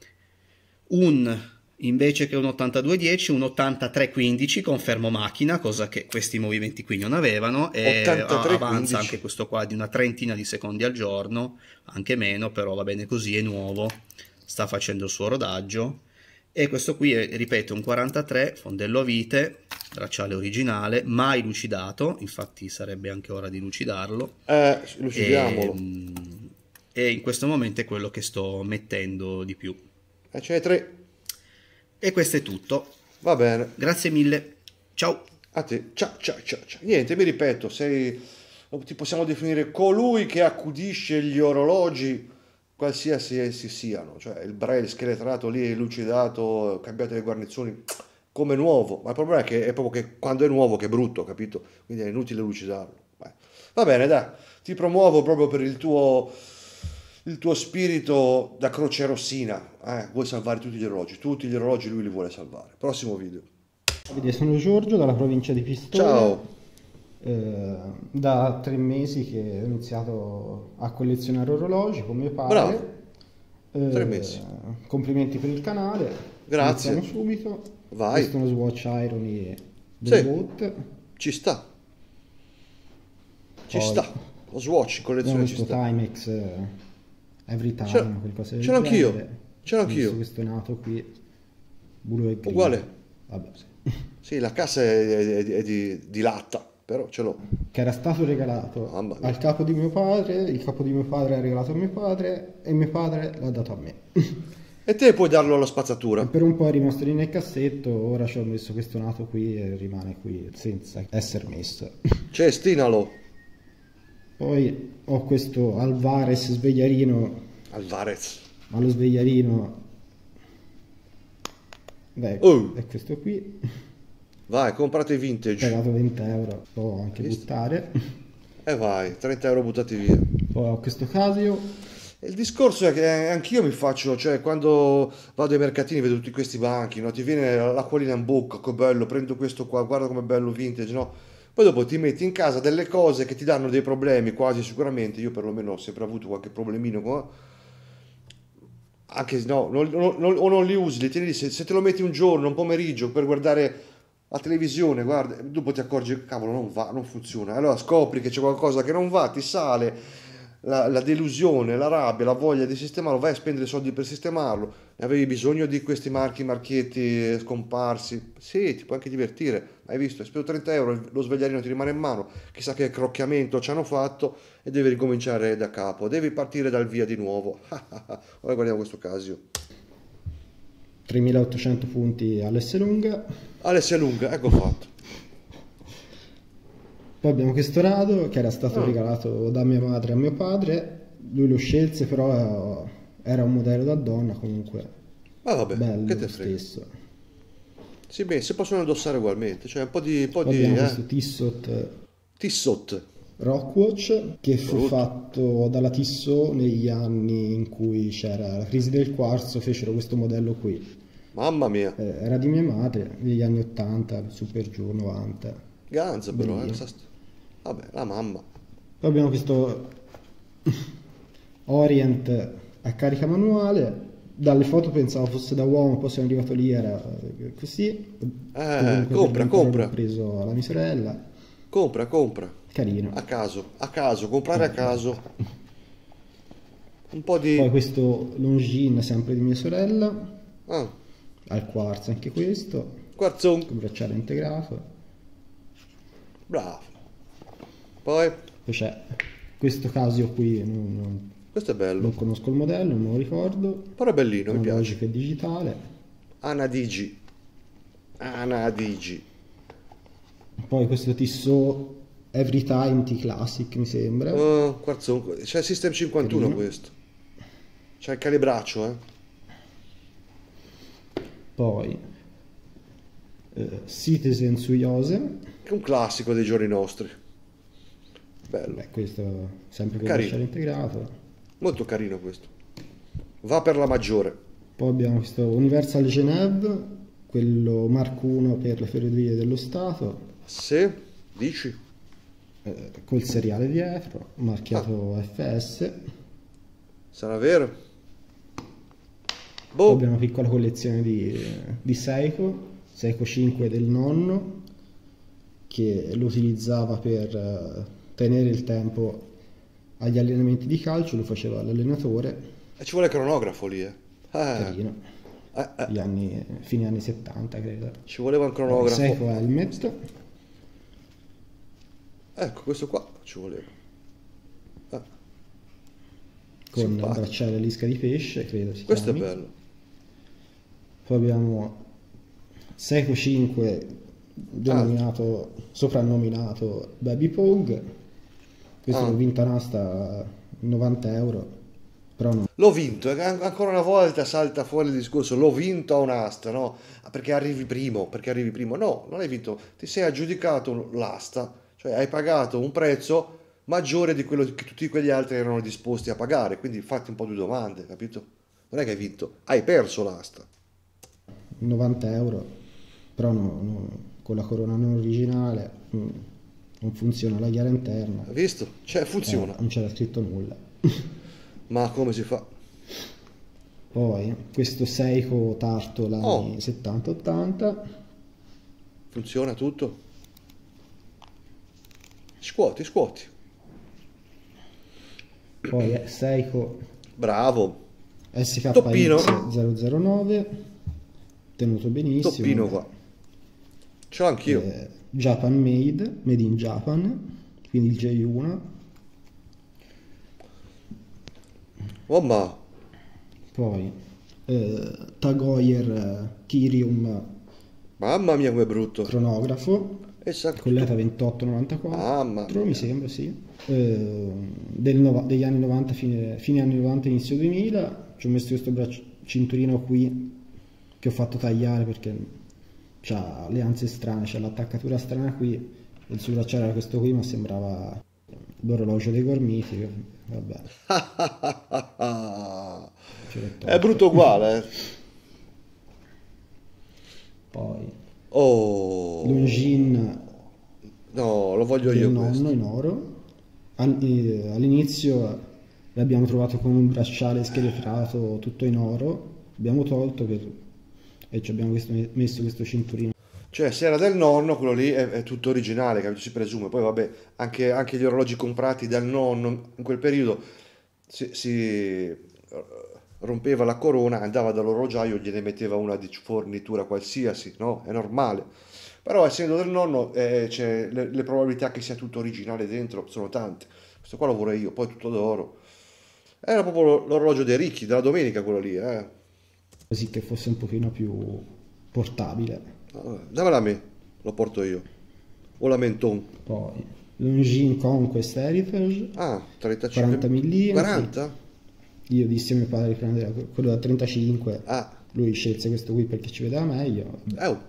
un invece che un 8210, un 8315, confermo macchina, cosa che questi movimenti qui non avevano, e 83, avanza 15. anche questo qua di una trentina di secondi al giorno, anche meno, però va bene così, è nuovo sta facendo il suo rodaggio e questo qui è, ripeto, un 43 fondello a vite, bracciale originale, mai lucidato, infatti sarebbe anche ora di lucidarlo. Eh, lucidiamolo. E, ehm, e in questo momento è quello che sto mettendo di più. E c'è tre. E questo è tutto. Va bene. Grazie mille. Ciao. A te. Ciao, ciao, ciao, ciao. Niente, mi ripeto, sei... ti possiamo definire colui che accudisce gli orologi qualsiasi essi siano, cioè il braille scheletrato lì, lucidato, cambiate le guarnizioni come nuovo, ma il problema è che è proprio che quando è nuovo che è brutto, capito? Quindi è inutile lucidarlo. Beh. Va bene, dai, ti promuovo proprio per il tuo, il tuo spirito da croce rossina, eh? vuoi salvare tutti gli orologi, tutti gli orologi lui li vuole salvare. Prossimo video. Sono Giorgio dalla provincia di Pistoia. Ciao. Eh, da tre mesi che ho iniziato a collezionare orologi con mio padre. Bravo. Eh, tre mesi. Complimenti per il canale. Grazie. Iniziamo subito. Vai. Questo è uno Swatch Irony del sì. Boot. Ci sta. Ci Poi, sta. Lo Swatch collezione ci sta. Timex eh, Every Time, ce l'ho anch'io. Ce l'ho anch'io. Questo è nato qui. Uguale. Vabbè, sì. sì. la cassa è, è, è di, di latta però ce l'ho. Che era stato regalato al capo di mio padre, il capo di mio padre ha regalato a mio padre e mio padre l'ha dato a me. E te puoi darlo alla spazzatura. per un po' è rimasto lì nel cassetto, ora ci ho messo questo nato qui e rimane qui senza essere messo. Cestinalo! Poi ho questo Alvarez svegliarino. Alvarez. Ma lo svegliarino... Beh, oh. è questo qui Vai, comprate i vintage. Ho pagato 20 euro, o anche Visto? buttare. E eh, vai, 30 euro buttati via. Poi ho questo Casio. Il discorso è che anch'io mi faccio, cioè quando vado ai mercatini vedo tutti questi banchi, no? ti viene l'acquolina in bocca, che bello, prendo questo qua, guarda com'è bello vintage, no? Poi dopo ti metti in casa delle cose che ti danno dei problemi, quasi sicuramente, io perlomeno ho sempre avuto qualche problemino qua, anche no, non, non, o non li usi, li tieni lì, se, se te lo metti un giorno, un pomeriggio, per guardare la televisione, guarda, dopo ti accorgi che cavolo non va, non funziona. Allora scopri che c'è qualcosa che non va, ti sale la, la, delusione, la rabbia, la voglia di sistemarlo, vai a spendere soldi per sistemarlo. Ne avevi bisogno di questi marchi, marchetti scomparsi? Sì, ti puoi anche divertire. Hai visto, hai speso 30 euro, lo svegliarino ti rimane in mano, chissà che crocchiamento ci hanno fatto e devi ricominciare da capo, devi partire dal via di nuovo. Ora guardiamo questo caso. 3800 punti lunga. all'Esselunga. lunga, ecco fatto. Poi abbiamo questo rado che era stato ah. regalato da mia madre a mio padre, lui lo scelse però era un modello da donna comunque. Ma vabbè, Bello che te frega. Stesso. Sì, beh, si possono indossare ugualmente, cioè un po' di... Un po Poi di abbiamo eh. questo Tissot. Tissot. Rockwatch che fu Brutto. fatto dalla Tissot negli anni in cui c'era la crisi del quarzo, fecero questo modello qui. Mamma mia. Eh, era di mia madre, negli anni 80, super giù, 90. Ganza però, eh, st... Vabbè, la mamma. Poi abbiamo questo Orient a carica manuale. Dalle foto pensavo fosse da uomo, poi sono arrivato lì, era eh, così. Eh, compra, compra. Ho preso la mia sorella. Compra, compra. Carino. A caso, a caso, comprare a eh. caso. Un po' di... Poi questo Longin, sempre di mia sorella. Ah al quarzo anche questo quarzone bracciale integrato bravo poi poi c'è questo casio qui non, non, questo è bello non conosco il modello non lo ricordo però è bellino mi piace che digitale Anadigi Anadigi poi questo Tissot Everytime T Classic mi sembra oh, quarzo, c'è System 51 Carino. questo c'è il calibraccio eh poi eh, Citizen Suyosen. È un classico dei giorni nostri. Bello. Beh, questo sempre con carino. integrato. Molto carino questo. Va per la maggiore. Poi abbiamo questo Universal Genève, quello Mark 1 per le ferrovie dello Stato. Se, dici. Eh, col seriale dietro, marchiato ah. FS. Sarà vero? Boh. Abbiamo una piccola collezione di, di Seiko, Seiko 5 del nonno, che lo utilizzava per eh, tenere il tempo agli allenamenti di calcio, lo faceva l'allenatore. E ci vuole cronografo lì, eh. Ah. Carino. Eh, eh. Anni, fine anni 70, credo. Ci voleva un cronografo. Seiko Helmet. Ecco, questo qua ci voleva. Eh. Con Simpatico. bracciale a lisca di pesce, credo si Questo chiami. è bello poi abbiamo Seiko 5 denominato, ah. soprannominato Baby Pog questo ah. l'ho vinto a Nasta 90 euro non... L'ho vinto, e eh, ancora una volta salta fuori il discorso, l'ho vinto a un'asta, no? Ah, perché arrivi primo, perché arrivi primo. No, non hai vinto, ti sei aggiudicato l'asta, cioè hai pagato un prezzo maggiore di quello che tutti quegli altri erano disposti a pagare, quindi fatti un po' di domande, capito? Non è che hai vinto, hai perso l'asta. 90 euro, però no, no, con la corona non originale mm, non funziona la gara interna. Hai visto? Cioè funziona. Eh, non c'era scritto nulla. Ma come si fa? Poi questo Seiko Tartola oh. 70-80. Funziona tutto? Scuoti, scuoti. Poi eh, Seiko. Bravo. SK 009 tenuto benissimo. Toppino qua. Ce anch'io. Eh, Japan made, made in Japan, quindi il J1. Oh ma. Poi eh, Tagoyer eh, Kirium. Mamma mia come brutto. Cronografo. Esatto. Colleta 2894. mi sembra, sì. Eh, no, degli anni 90, fine, fine, anni 90, inizio 2000. Ci ho messo questo braccio cinturino qui che ho fatto tagliare perché ha le anze strane, c'è l'attaccatura strana qui, il sull'acciaio era questo qui ma sembrava l'orologio dei gormiti, vabbè. È brutto uguale. Eh. Poi... Oh. Longin... No, lo voglio io nonno questo. in oro. Eh, all'inizio l'abbiamo trovato con un bracciale scheletrato tutto in oro, Abbiamo tolto per e ci abbiamo questo, messo questo cinturino. Cioè, se era del nonno, quello lì è, è tutto originale, capito? Si presume. Poi, vabbè, anche, anche, gli orologi comprati dal nonno in quel periodo si, si eh, rompeva la corona, andava dall'orologiaio, gliene metteva una di fornitura qualsiasi, no? È normale. Però, essendo del nonno, eh, cioè, le, le probabilità che sia tutto originale dentro sono tante. Questo qua lo vorrei io, poi tutto d'oro. Era proprio l'orologio dei ricchi, della domenica quello lì, eh così che fosse un pochino più portabile. Ah, dammela a me, lo porto io. O la Menton. Poi, Longines Conquest Heritage. Ah, 35. 40 mm. 40? Io dissi a mio padre che prendere quello da 35. Ah. Lui scelse questo qui perché ci vedeva meglio. Eh. Oh.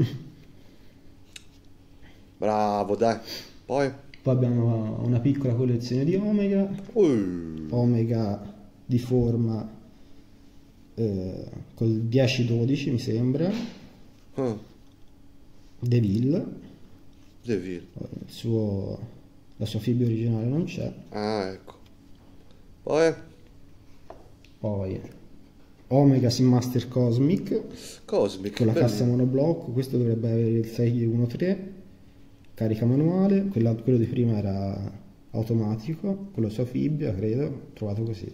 Bravo, dai. Poi? Poi abbiamo una piccola collezione di Omega. Uh. Omega di forma eh, col 10-12 mi sembra. Ah. Deville. Deville. Eh, suo, la sua fibbia originale non c'è. Ah, ecco. Poi? Poi Omega Sim Master Cosmic. Cosmic. Con la bello. cassa monoblocco, questo dovrebbe avere il 613. Carica manuale, Quella, quello di prima era automatico, con la sua fibbia, credo, trovato così.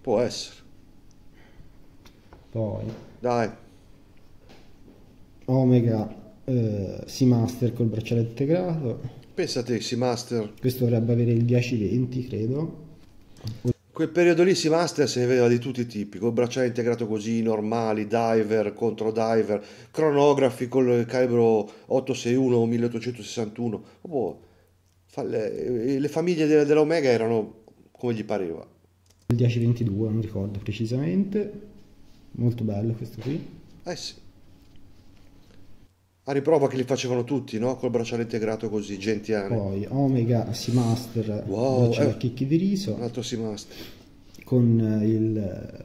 Può essere. Poi. Dai. Omega eh, Seamaster col braccialetto integrato. Pensate Seamaster. Questo dovrebbe avere il 10-20, credo. Quel periodo lì Seamaster se ne vedeva di tutti i tipi, col bracciale integrato così, normali, diver, contro diver, cronografi col calibro 861 1861. Oh, le, famiglie dell'Omega erano come gli pareva. Il 1022 22 non ricordo precisamente. Molto bello questo qui. Eh sì. A ah, riprova che li facevano tutti, no? Col bracciale integrato così, gentiano. Poi Omega Seamaster, wow, bracciale eh, a chicchi di riso. Un altro Seamaster. Con eh, il...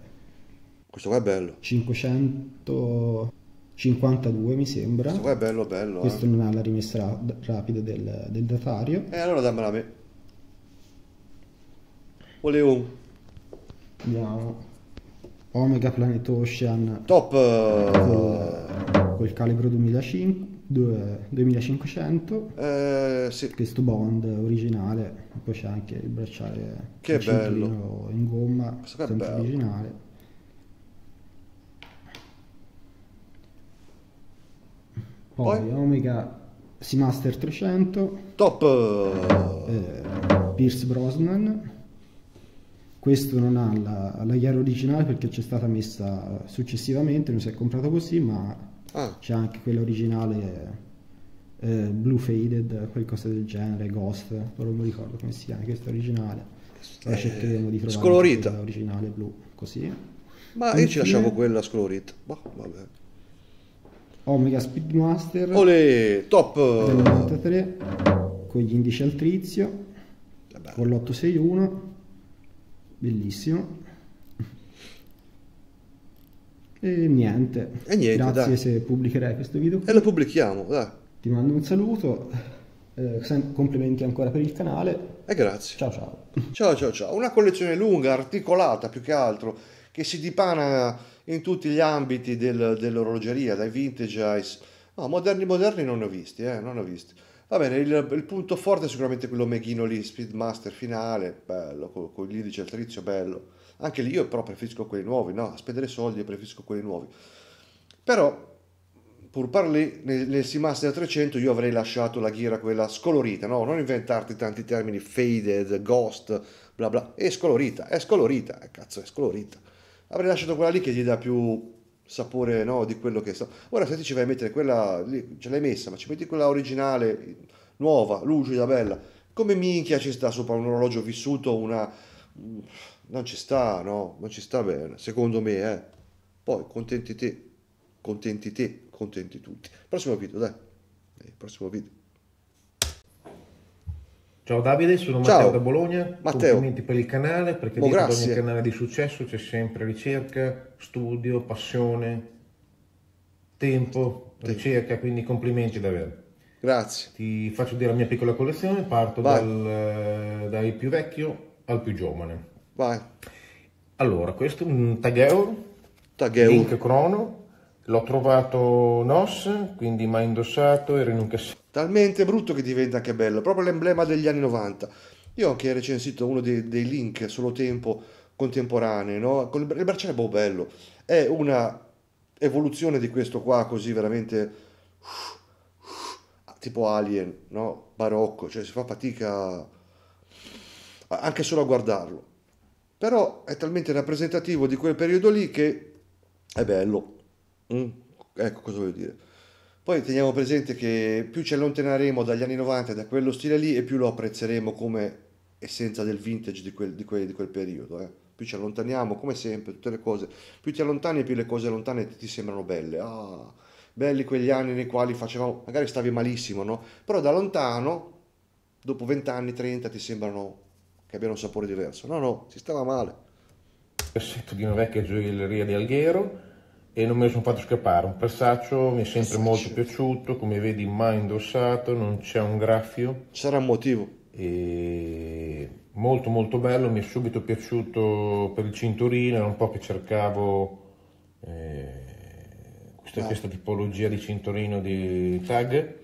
Questo qua è bello. 552 mi sembra. Questo qua è bello, bello. Questo eh. non ha la rimessa ra- rapida del, del, datario. Eh, allora dammela a me. Volevo. Andiamo. Omega Planet Ocean top eh, col, col calibro 2005 2500 eh, sì. questo bond originale poi c'è anche il bracciale che bello in gomma questo sempre bello. originale poi, poi? Omega Seamaster 300 top eh. eh, Pierce Brosnan questo non ha la, la chiara originale perché c'è stata messa successivamente, non si è comprato così, ma ah. c'è anche quella originale eh, Blue Faded, qualcosa del genere, Ghost, però non mi ricordo come si chiama, questa originale. La eh, cercheremo di trovare scolorita. l'originale blu, così. Ma Infine, io ci lasciavo quella scolorita. Boh, vabbè. Omega Speedmaster. Ole, top! 93, con gli indici al trizio, vabbè. con l'861 bellissimo. E niente. E niente Grazie dai. se pubblicherai questo video. Qui. E lo pubblichiamo, dai. Ti mando un saluto, eh, complimenti ancora per il canale. E grazie. Ciao ciao. Ciao ciao ciao. Una collezione lunga, articolata più che altro, che si dipana in tutti gli ambiti del, dell'orologeria, dai vintage ai... No, moderni moderni non ne ho visti, eh, non ne ho visti. Va bene, il, il, punto forte è sicuramente quell'omeghino lì, Speedmaster finale, bello, con, con gli indice al trizio, bello. Anche lì io però preferisco quelli nuovi, no, a spendere soldi preferisco quelli nuovi. Però, pur parli, nel, nel Seamaster 300 io avrei lasciato la ghiera quella scolorita, no? Non inventarti tanti termini faded, ghost, bla bla. È scolorita, è scolorita, eh, cazzo, è scolorita. Avrei lasciato quella lì che gli dà più sapore no, di quello che sta. Ora se ti ci vai a mettere quella, lì, ce l'hai messa, ma ci metti quella originale, nuova, lucida, bella, come minchia ci sta sopra un orologio vissuto una... Mm, non ci sta, no, non ci sta bene, secondo me, eh. Poi contenti te, contenti te, contenti tutti. Prossimo video, dai, prossimo video. Ciao Davide, sono Ciao. Matteo da Bologna. Matteo. Complimenti per il canale, perché oh, dietro ogni canale di successo c'è sempre ricerca, studio, passione, tempo, sì. ricerca, quindi complimenti davvero. Grazie. Ti faccio vedere la mia piccola collezione, parto dal, eh, dai più vecchio al più giovane. Vai. Allora, questo è un Tageo, Tageo. Link Crono, L'ho trovato NOS, quindi mai indossato, era in un cassetto. Talmente brutto che diventa anche bello, proprio l'emblema degli anni 90. Io ho anche recensito uno dei, dei link solo tempo contemporanei, no? Con il, il bracciale boh bello. È una evoluzione di questo qua così veramente ah, tipo alien, no? Barocco, cioè si fa fatica anche solo a guardarlo. Però è talmente rappresentativo di quel periodo lì che è bello. Mm, ecco cosa voglio dire. Poi teniamo presente che più ci allontaneremo dagli anni 90 da quello stile lì e più lo apprezzeremo come essenza del vintage di quel, di quel, di quel periodo. Eh. Più ci allontaniamo, come sempre, tutte le cose, più ti allontani più le cose lontane ti sembrano belle. Ah, belli quegli anni nei quali facevamo, magari stavi malissimo, no? Però da lontano, dopo 20 anni, 30, ti sembrano che abbiano un sapore diverso. No, no, si stava male. Versetto di una vecchia gioielleria di Alghero e non me lo sono fatto scappare. Un passaccio mi è sempre molto piaciuto, come vedi mai indossato, non c'è un graffio. Sarà un motivo. E molto molto bello, mi è subito piaciuto per il cinturino, era un po' che cercavo eh, questa, questa, tipologia di cinturino di tag.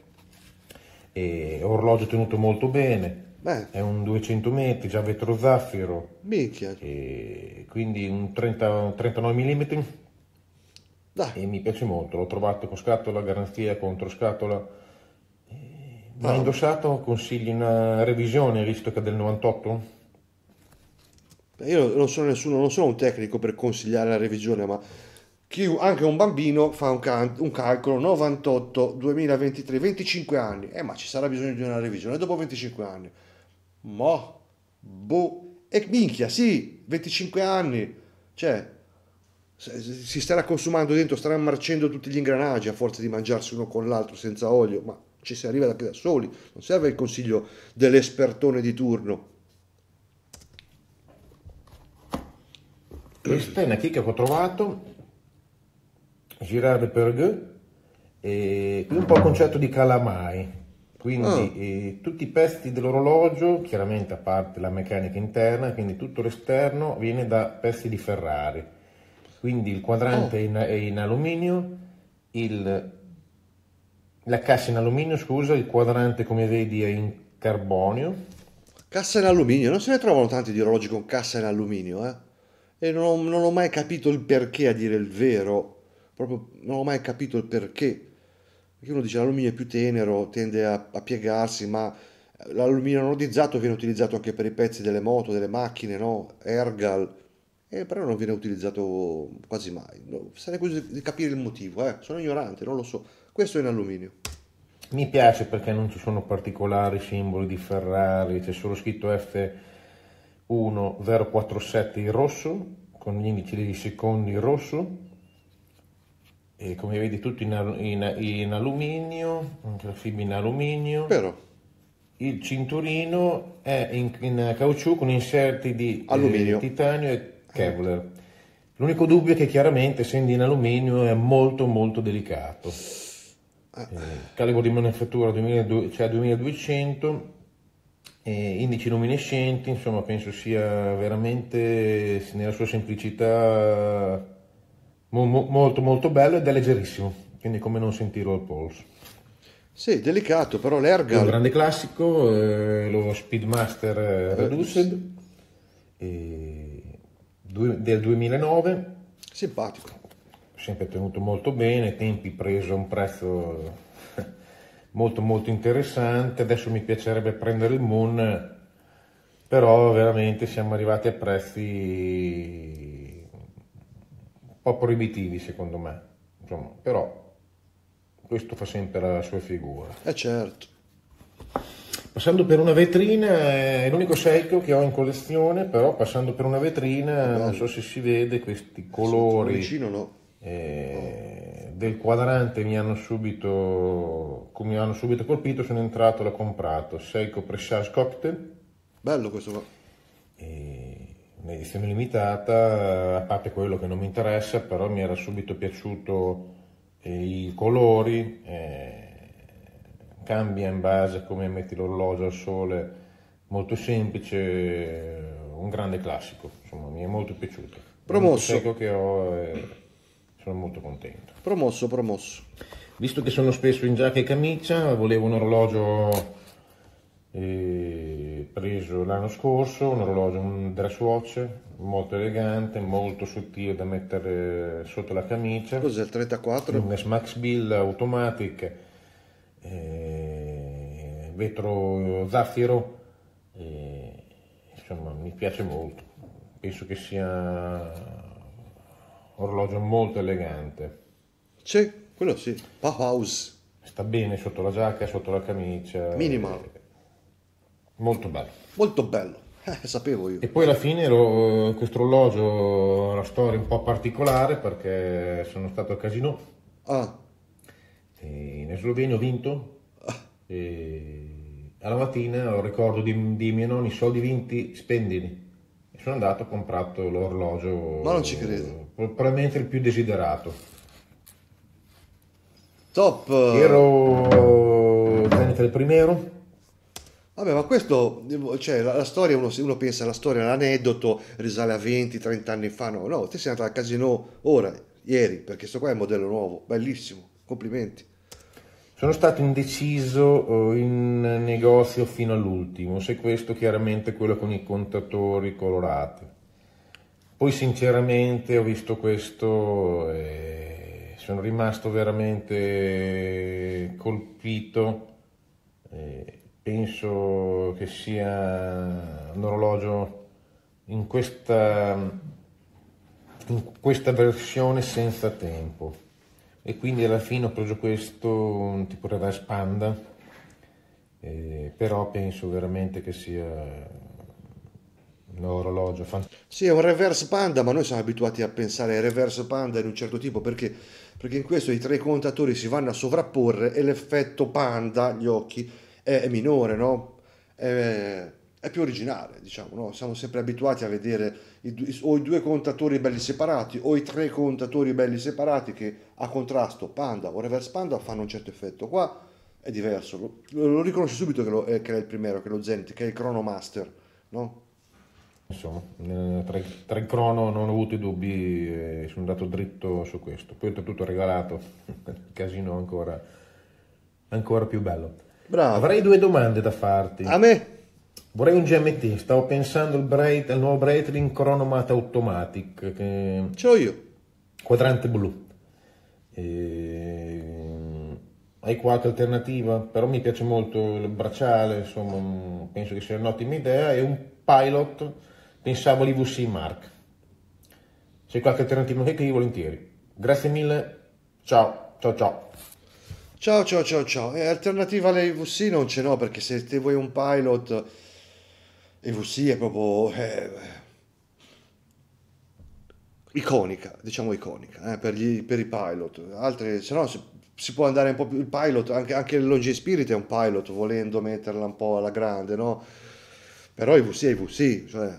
E orologio tenuto molto bene, Beh. È un 200 metri, già vetro zaffiro. Minchia. E quindi un 30, 39 mm dai. e mi piace molto. L'ho trovato con scatola, garanzia, contro scatola. Ma no. Ah. indossato consigli una eh, revisione, visto che è del 98? Io non sono nessuno, non sono un tecnico per consigliare la revisione, ma chi, anche un bambino fa un, can, un calcolo 98, 2023, 25 anni. Eh, ma ci sarà bisogno di una revisione dopo 25 anni. Mo, boh, e minchia, sì, 25 anni. Cioè, si starà consumando dentro, staranno marcendo tutti gli ingranaggi a forza di mangiarsi uno con l'altro senza olio, ma ci si arriva anche da soli, non serve il consiglio dell'espertone di turno. Questa è una chicca che ho trovato, Girard Pergueux, e un po' il concetto di calamai, quindi ah. eh, tutti i pezzi dell'orologio, chiaramente a parte la meccanica interna, quindi tutto l'esterno viene da pezzi di Ferrari quindi il quadrante oh. è, in, è, in, alluminio, il, la cassa in alluminio, scusa, il quadrante come vedi è in carbonio. Cassa in alluminio, non se ne trovano tanti di orologi con cassa in alluminio, eh? E non, non ho mai capito il perché, a dire il vero, proprio non ho mai capito il perché perché uno dice l'alluminio è più tenero, tende a, a, piegarsi, ma l'alluminio anodizzato viene utilizzato anche per i pezzi delle moto, delle macchine, no? Ergal, eh, però non viene utilizzato quasi mai. No, sarei curioso di capire il motivo, eh. sono ignorante, non lo so. Questo è in alluminio. Mi piace perché non ci sono particolari simboli di Ferrari, c'è solo scritto F1047 in rosso, con gli indici dei secondi in rosso, e come vedi tutto in, in, in alluminio, anche la fibra in alluminio. Però il cinturino è in, in caucciù con inserti di eh, alluminio. Eh, titanio e Kevlar. L'unico dubbio è che chiaramente essendo in alluminio è molto molto delicato. Eh, calibro di manifattura 2002, cioè 2200, eh, indici luminescenti, insomma penso sia veramente nella sua semplicità mo, mo, molto molto bello ed è leggerissimo, quindi come non sentirlo al polso. Sì, delicato, però l'erga... Un grande classico, eh, lo Speedmaster eh, Reduced. Eh, e del 2009. Simpatico. Sempre tenuto molto bene, tempi preso a un prezzo molto molto interessante. Adesso mi piacerebbe prendere il Moon, però veramente siamo arrivati a prezzi un po' proibitivi secondo me. Insomma, però questo fa sempre la sua figura. Eh certo. Passando per una vetrina, è eh, l'unico Seiko che ho in collezione, però passando per una vetrina, no. non so se si vede questi colori vicino, no. eh, del quadrante mi hanno subito, mi hanno subito colpito, sono entrato e l'ho comprato, Seiko Pressage Cocktail. Bello questo qua. E un'edizione limitata, a parte quello che non mi interessa, però mi era subito piaciuto eh, i colori, eh, cambia in base a come metti l'orologio al sole, molto semplice, un grande classico, insomma mi è molto piaciuto. Promosso. Molto che ho e eh, sono molto contento. Promosso, promosso. Visto che sono spesso in giacca e camicia, volevo un orologio eh, preso l'anno scorso, un orologio, un dress watch, molto elegante, molto sottile da mettere sotto la camicia. Cos'è il 34? Un max Bill Automatic. Eh, vetro zaffiro, e, insomma mi piace molto, penso che sia un orologio molto elegante. Sì, quello sì, Bauhaus. Sta bene sotto la giacca, sotto la camicia. Minimal. Molto bello. Molto bello. Eh, sapevo io. E poi alla fine lo, questo orologio ha una storia un po' particolare perché sono stato a Casino. Ah. in Slovenia ho vinto. Ah. E alla mattina ho il ricordo di, di miei nonni, soldi vinti, spendili. E sono andato, ho comprato l'orologio. Ma non ci credo. Probabilmente il più desiderato. Top! Ero Zenith cioè, il primo. Vabbè, ma questo, cioè, la, la storia, uno, uno, pensa alla storia, l'aneddoto risale a 20-30 anni fa, no, no, te sei andato al casino ora, ieri, perché sto qua è un modello nuovo, bellissimo, complimenti. Sono stato indeciso eh, in negozio fino all'ultimo, se questo chiaramente quello con i contatori colorati. Poi sinceramente ho visto questo e sono rimasto veramente colpito. penso che sia un orologio in questa, in questa versione senza tempo e quindi alla fine ho preso questo tipo reverse panda eh, però penso veramente che sia un orologio fantastico sì è un reverse panda ma noi siamo abituati a pensare ai reverse panda in un certo tipo perché, perché in questo i tre contatori si vanno a sovrapporre e l'effetto panda gli occhi è minore no? È, è più originale, diciamo, no? siamo sempre abituati a vedere i o i due contatori belli separati o i tre contatori belli separati che a contrasto panda o reverse panda fanno un certo effetto, qua è diverso, lo, lo riconosci subito che, lo, eh, che, è il primero, che è lo Zenit, che è il Chronomaster, no? Insomma, tra, tra il crono non ho avuto i dubbi, eh, sono andato dritto su questo, poi tutto regalato, casino ancora, ancora più bello. Bravo. Avrei due domande da farti. A me? Vorrei un GMT, stavo pensando al, Breith, al nuovo Breitling Chronomat Automatic. Che... C'ho io. Quadrante blu. E... Mm, hai qualche alternativa? Però mi piace molto il bracciale, insomma, mm, penso che sia un'ottima idea. E un pilot, pensavo all'IVC Mark. Se hai qualche alternativa anche qui, volentieri. Grazie mille, ciao, ciao, ciao. Ciao, ciao, ciao, ciao. E eh, alternativa all'IVC non ce n'ho perché se te vuoi un pilot e Vossi è proprio eh, iconica, diciamo iconica, eh, per, gli, per, i pilot. Altri, se no si, si, può andare un po' più... Il pilot, anche, anche l'Onge Spirit è un pilot, volendo metterla un po' alla grande, no? Però i VC è VC, cioè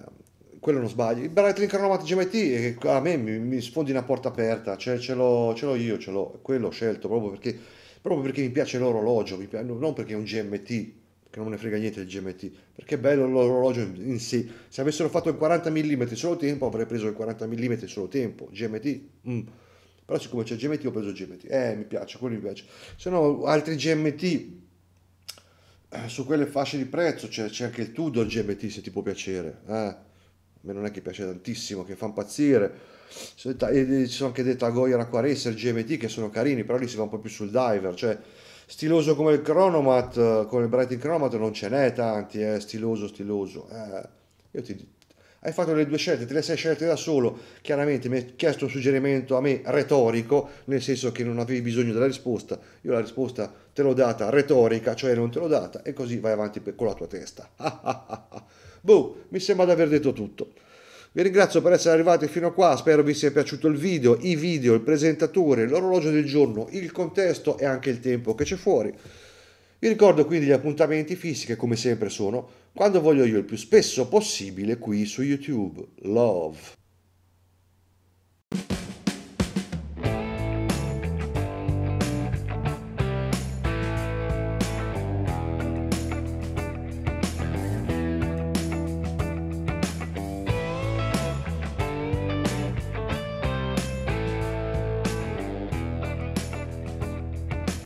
quello non sbaglio. Il Brightling Chromatic GMT a me mi, mi sfondi una porta aperta, cioè ce l'ho, ce l'ho io, ce l'ho, quello ho scelto proprio perché, proprio perché mi piace l'orologio, mi piace, non perché è un GMT che non me ne frega niente il GMT, perché è bello l'orologio in sé. Se avessero fatto il 40 mm solo tempo, avrei preso il 40 mm solo tempo, GMT, mm. però siccome c'è GMT ho preso il GMT, eh mi piace, quello mi piace. Se no altri GMT eh, su quelle fasce di prezzo c'è, c'è anche il Tudor GMT se ti può piacere, eh. a me non è che piace tantissimo, che fa impazzire. ci sono anche dei Tagoyer Aquaracer GMT che sono carini, però lì si va un po' più sul diver, cioè stiloso come il Chronomat, eh, come il Brighton Chronomat non ce n'è tanti, eh, stiloso, stiloso. Eh, io ti, hai fatto le due scelte, te le sei scelte da solo, chiaramente mi hai chiesto un suggerimento a me retorico, nel senso che non avevi bisogno della risposta, io la risposta te l'ho data retorica, cioè non te l'ho data, e così vai avanti con la tua testa. boh, mi sembra di aver detto tutto. Vi ringrazio per essere arrivati fino a qua, spero vi sia piaciuto il video, i video, il presentatore, l'orologio del giorno, il contesto e anche il tempo che c'è fuori. Vi ricordo quindi gli appuntamenti fissi che come sempre sono quando voglio io il più spesso possibile qui su YouTube. Love.